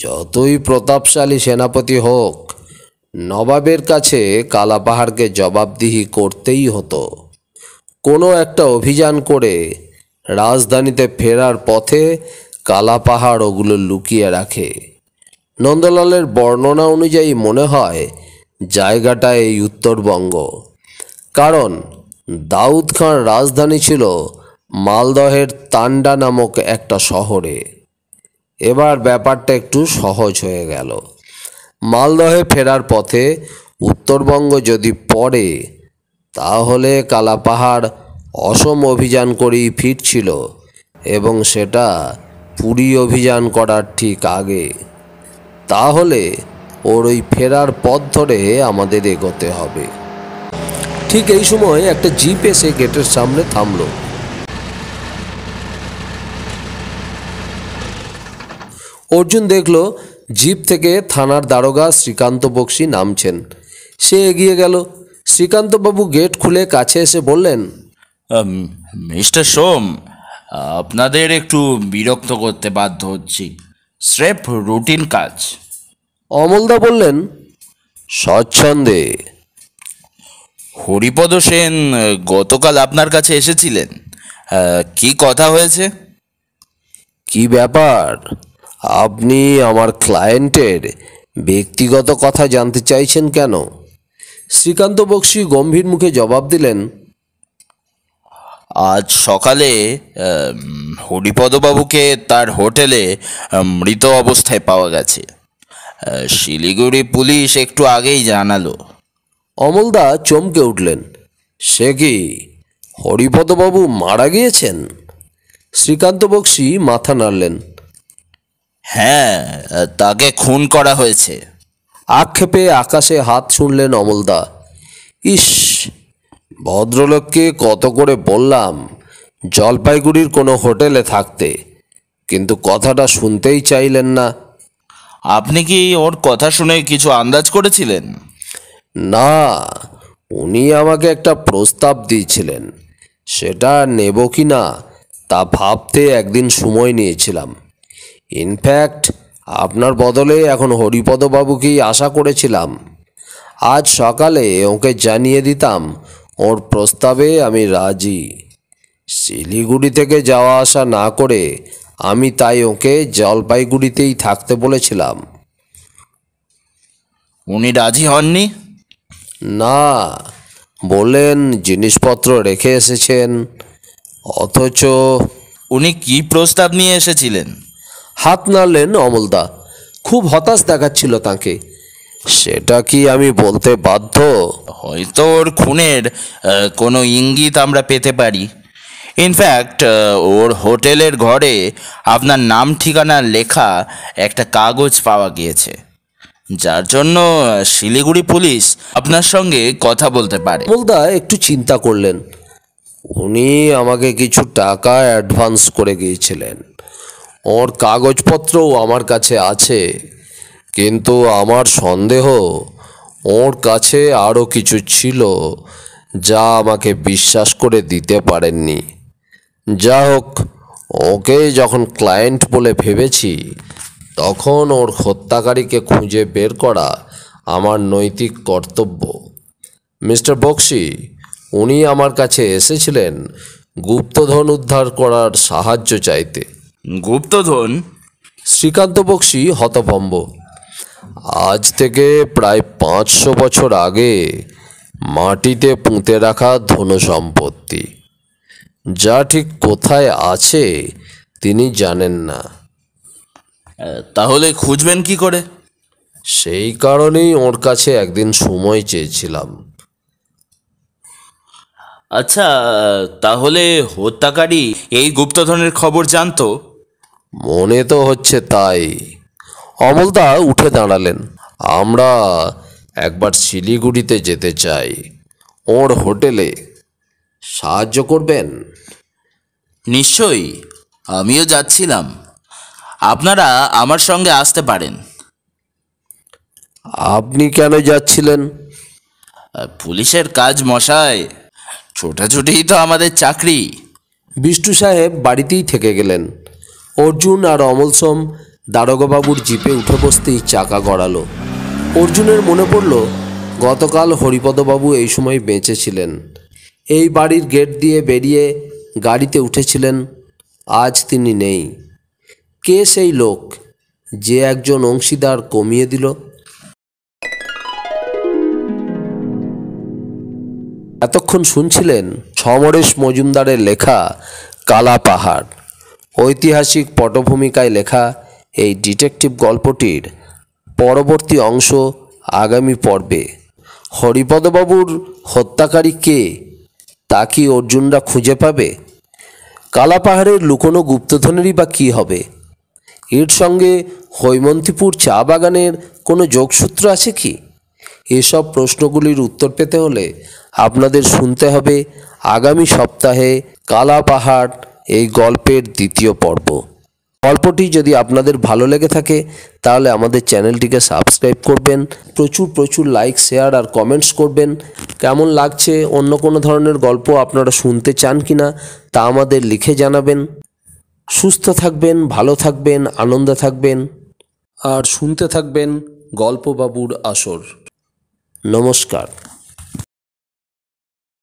যতই প্রতাপশালী সেনাপতি হোক নবাবের কাছে কালাপাহাড়কে জবাবদিহি করতেই হতো কোনো একটা অভিযান করে রাজধানীতে ফেরার পথে কালাপাহাড় ওগুলো লুকিয়ে রাখে নন্দলালের বর্ণনা অনুযায়ী মনে হয় জায়গাটা এই উত্তরবঙ্গ কারণ দাউদ খাঁর রাজধানী ছিল মালদহের তান্ডা নামক একটা শহরে এবার ব্যাপারটা একটু সহজ হয়ে গেল মালদহে ফেরার পথে উত্তরবঙ্গ যদি পড়ে তাহলে কালাপাহাড় অসম অভিযান করেই ফিরছিল এবং সেটা পুরী অভিযান করার ঠিক আগে তাহলে ওর ওই ফেরার পথ ধরে আমাদের এগোতে হবে ঠিক এই সময় একটা জিপ এসে গেটের সামনে থামলো অর্জুন দেখলো জিপ থেকে থানার দারোগা শ্রীকান্ত বক্সি নামছেন সে এগিয়ে গেল শ্রীকান্তবাবু গেট খুলে কাছে এসে বললেন মিস্টার সোম আপনাদের একটু বিরক্ত করতে বাধ্য হচ্ছি স্রেফ রুটিন কাজ অমলদা বললেন স্বচ্ছন্দে হরিপদ সেন গতকাল আপনার কাছে এসেছিলেন কি কথা হয়েছে কি ব্যাপার আপনি আমার ক্লায়েন্টের ব্যক্তিগত কথা জানতে চাইছেন কেন শ্রীকান্ত বক্সি গম্ভীর মুখে জবাব দিলেন আজ সকালে হরিপদবাবুকে তার হোটেলে মৃত অবস্থায় পাওয়া গেছে শিলিগুড়ি পুলিশ একটু আগেই জানালো অমলদা চমকে উঠলেন সে কি হরিপদবাবু মারা গিয়েছেন শ্রীকান্ত বক্সি মাথা নাড়লেন হ্যাঁ তাকে খুন করা হয়েছে আক্ষেপে আকাশে হাত ছুঁড়লেন অমলদা ইস ভদ্রলোককে কত করে বললাম জলপাইগুড়ির কোনো হোটেলে থাকতে কিন্তু কথাটা শুনতেই চাইলেন না আপনি কি ওর কথা শুনে কিছু আন্দাজ করেছিলেন না উনি আমাকে একটা প্রস্তাব দিয়েছিলেন সেটা নেব কি না তা ভাবতে একদিন সময় নিয়েছিলাম ইনফ্যাক্ট আপনার বদলে এখন হরিপদবাবুকেই আশা করেছিলাম আজ সকালে ওকে জানিয়ে দিতাম ওর প্রস্তাবে আমি রাজি শিলিগুড়ি থেকে যাওয়া আসা না করে আমি তাই ওকে জলপাইগুড়িতেই থাকতে বলেছিলাম উনি রাজি হননি না বলেন জিনিসপত্র রেখে এসেছেন অথচ উনি কি প্রস্তাব নিয়ে এসেছিলেন হাত নাড়লেন অমলদা খুব হতাশ দেখাচ্ছিল তাকে সেটা কি আমি বলতে বাধ্য হয়তো ওর খুনের কোনো ইঙ্গিত আমরা পেতে পারি ইনফ্যাক্ট ওর হোটেলের ঘরে আপনার নাম ঠিকানা লেখা একটা কাগজ পাওয়া গিয়েছে যার জন্য শিলিগুড়ি পুলিশ আপনার সঙ্গে কথা বলতে পারে বলদা একটু চিন্তা করলেন উনি আমাকে কিছু টাকা অ্যাডভান্স করে গিয়েছিলেন ওর কাগজপত্রও আমার কাছে আছে কিন্তু আমার সন্দেহ ওর কাছে আরও কিছু ছিল যা আমাকে বিশ্বাস করে দিতে পারেননি যা হোক ওকে যখন ক্লায়েন্ট বলে ভেবেছি তখন ওর হত্যাকারীকে খুঁজে বের করা আমার নৈতিক কর্তব্য মিস্টার বক্সি উনি আমার কাছে এসেছিলেন গুপ্তধন উদ্ধার করার সাহায্য চাইতে গুপ্তধন শ্রীকান্ত বক্সি হতভম্ব আজ থেকে প্রায় পাঁচশো বছর আগে মাটিতে পুঁতে রাখা ধন সম্পত্তি যা ঠিক কোথায় আছে তিনি জানেন না তাহলে খুঁজবেন কি করে সেই কারণেই ওর কাছে একদিন সময় চেয়েছিলাম আচ্ছা তাহলে হত্যাকারী এই গুপ্তধনের খবর জানতো মনে তো হচ্ছে তাই অমলদা উঠে দাঁড়ালেন আমরা একবার শিলিগুড়িতে যেতে চাই ওর হোটেলে সাহায্য করবেন নিশ্চয়ই আমিও যাচ্ছিলাম আপনারা আমার সঙ্গে আসতে পারেন আপনি কেন যাচ্ছিলেন পুলিশের কাজ মশায় ছোটাছুটি তো আমাদের চাকরি বিষ্টু সাহেব বাড়িতেই থেকে গেলেন অর্জুন আর অমলসম সোম দারোগাবাবুর জিপে উঠে বসতেই চাকা গড়ালো অর্জুনের মনে পড়ল গতকাল হরিপদবাবু এই সময় বেঁচেছিলেন এই বাড়ির গেট দিয়ে বেরিয়ে গাড়িতে উঠেছিলেন আজ তিনি নেই কে সেই লোক যে একজন অংশীদার কমিয়ে দিল এতক্ষণ শুনছিলেন সমরেশ মজুমদারের লেখা কালা পাহাড় ঐতিহাসিক পটভূমিকায় লেখা এই ডিটেকটিভ গল্পটির পরবর্তী অংশ আগামী পর্বে হরিপদবাবুর হত্যাকারী কে তা কি অর্জুনরা খুঁজে পাবে কালাপাহাড়ের লুকোনো গুপ্তধনেরই বা কী হবে এর সঙ্গে হৈমন্তীপুর চা বাগানের কোনো যোগসূত্র আছে কি এসব প্রশ্নগুলির উত্তর পেতে হলে আপনাদের শুনতে হবে আগামী সপ্তাহে কালাপাহাড় এই গল্পের দ্বিতীয় পর্ব গল্পটি যদি আপনাদের ভালো লেগে থাকে তাহলে আমাদের চ্যানেলটিকে সাবস্ক্রাইব করবেন প্রচুর প্রচুর লাইক শেয়ার আর কমেন্টস করবেন কেমন লাগছে অন্য কোনো ধরনের গল্প আপনারা শুনতে চান কি না তা আমাদের লিখে জানাবেন সুস্থ থাকবেন ভালো থাকবেন আনন্দে থাকবেন আর শুনতে থাকবেন গল্পবাবুর আসর নমস্কার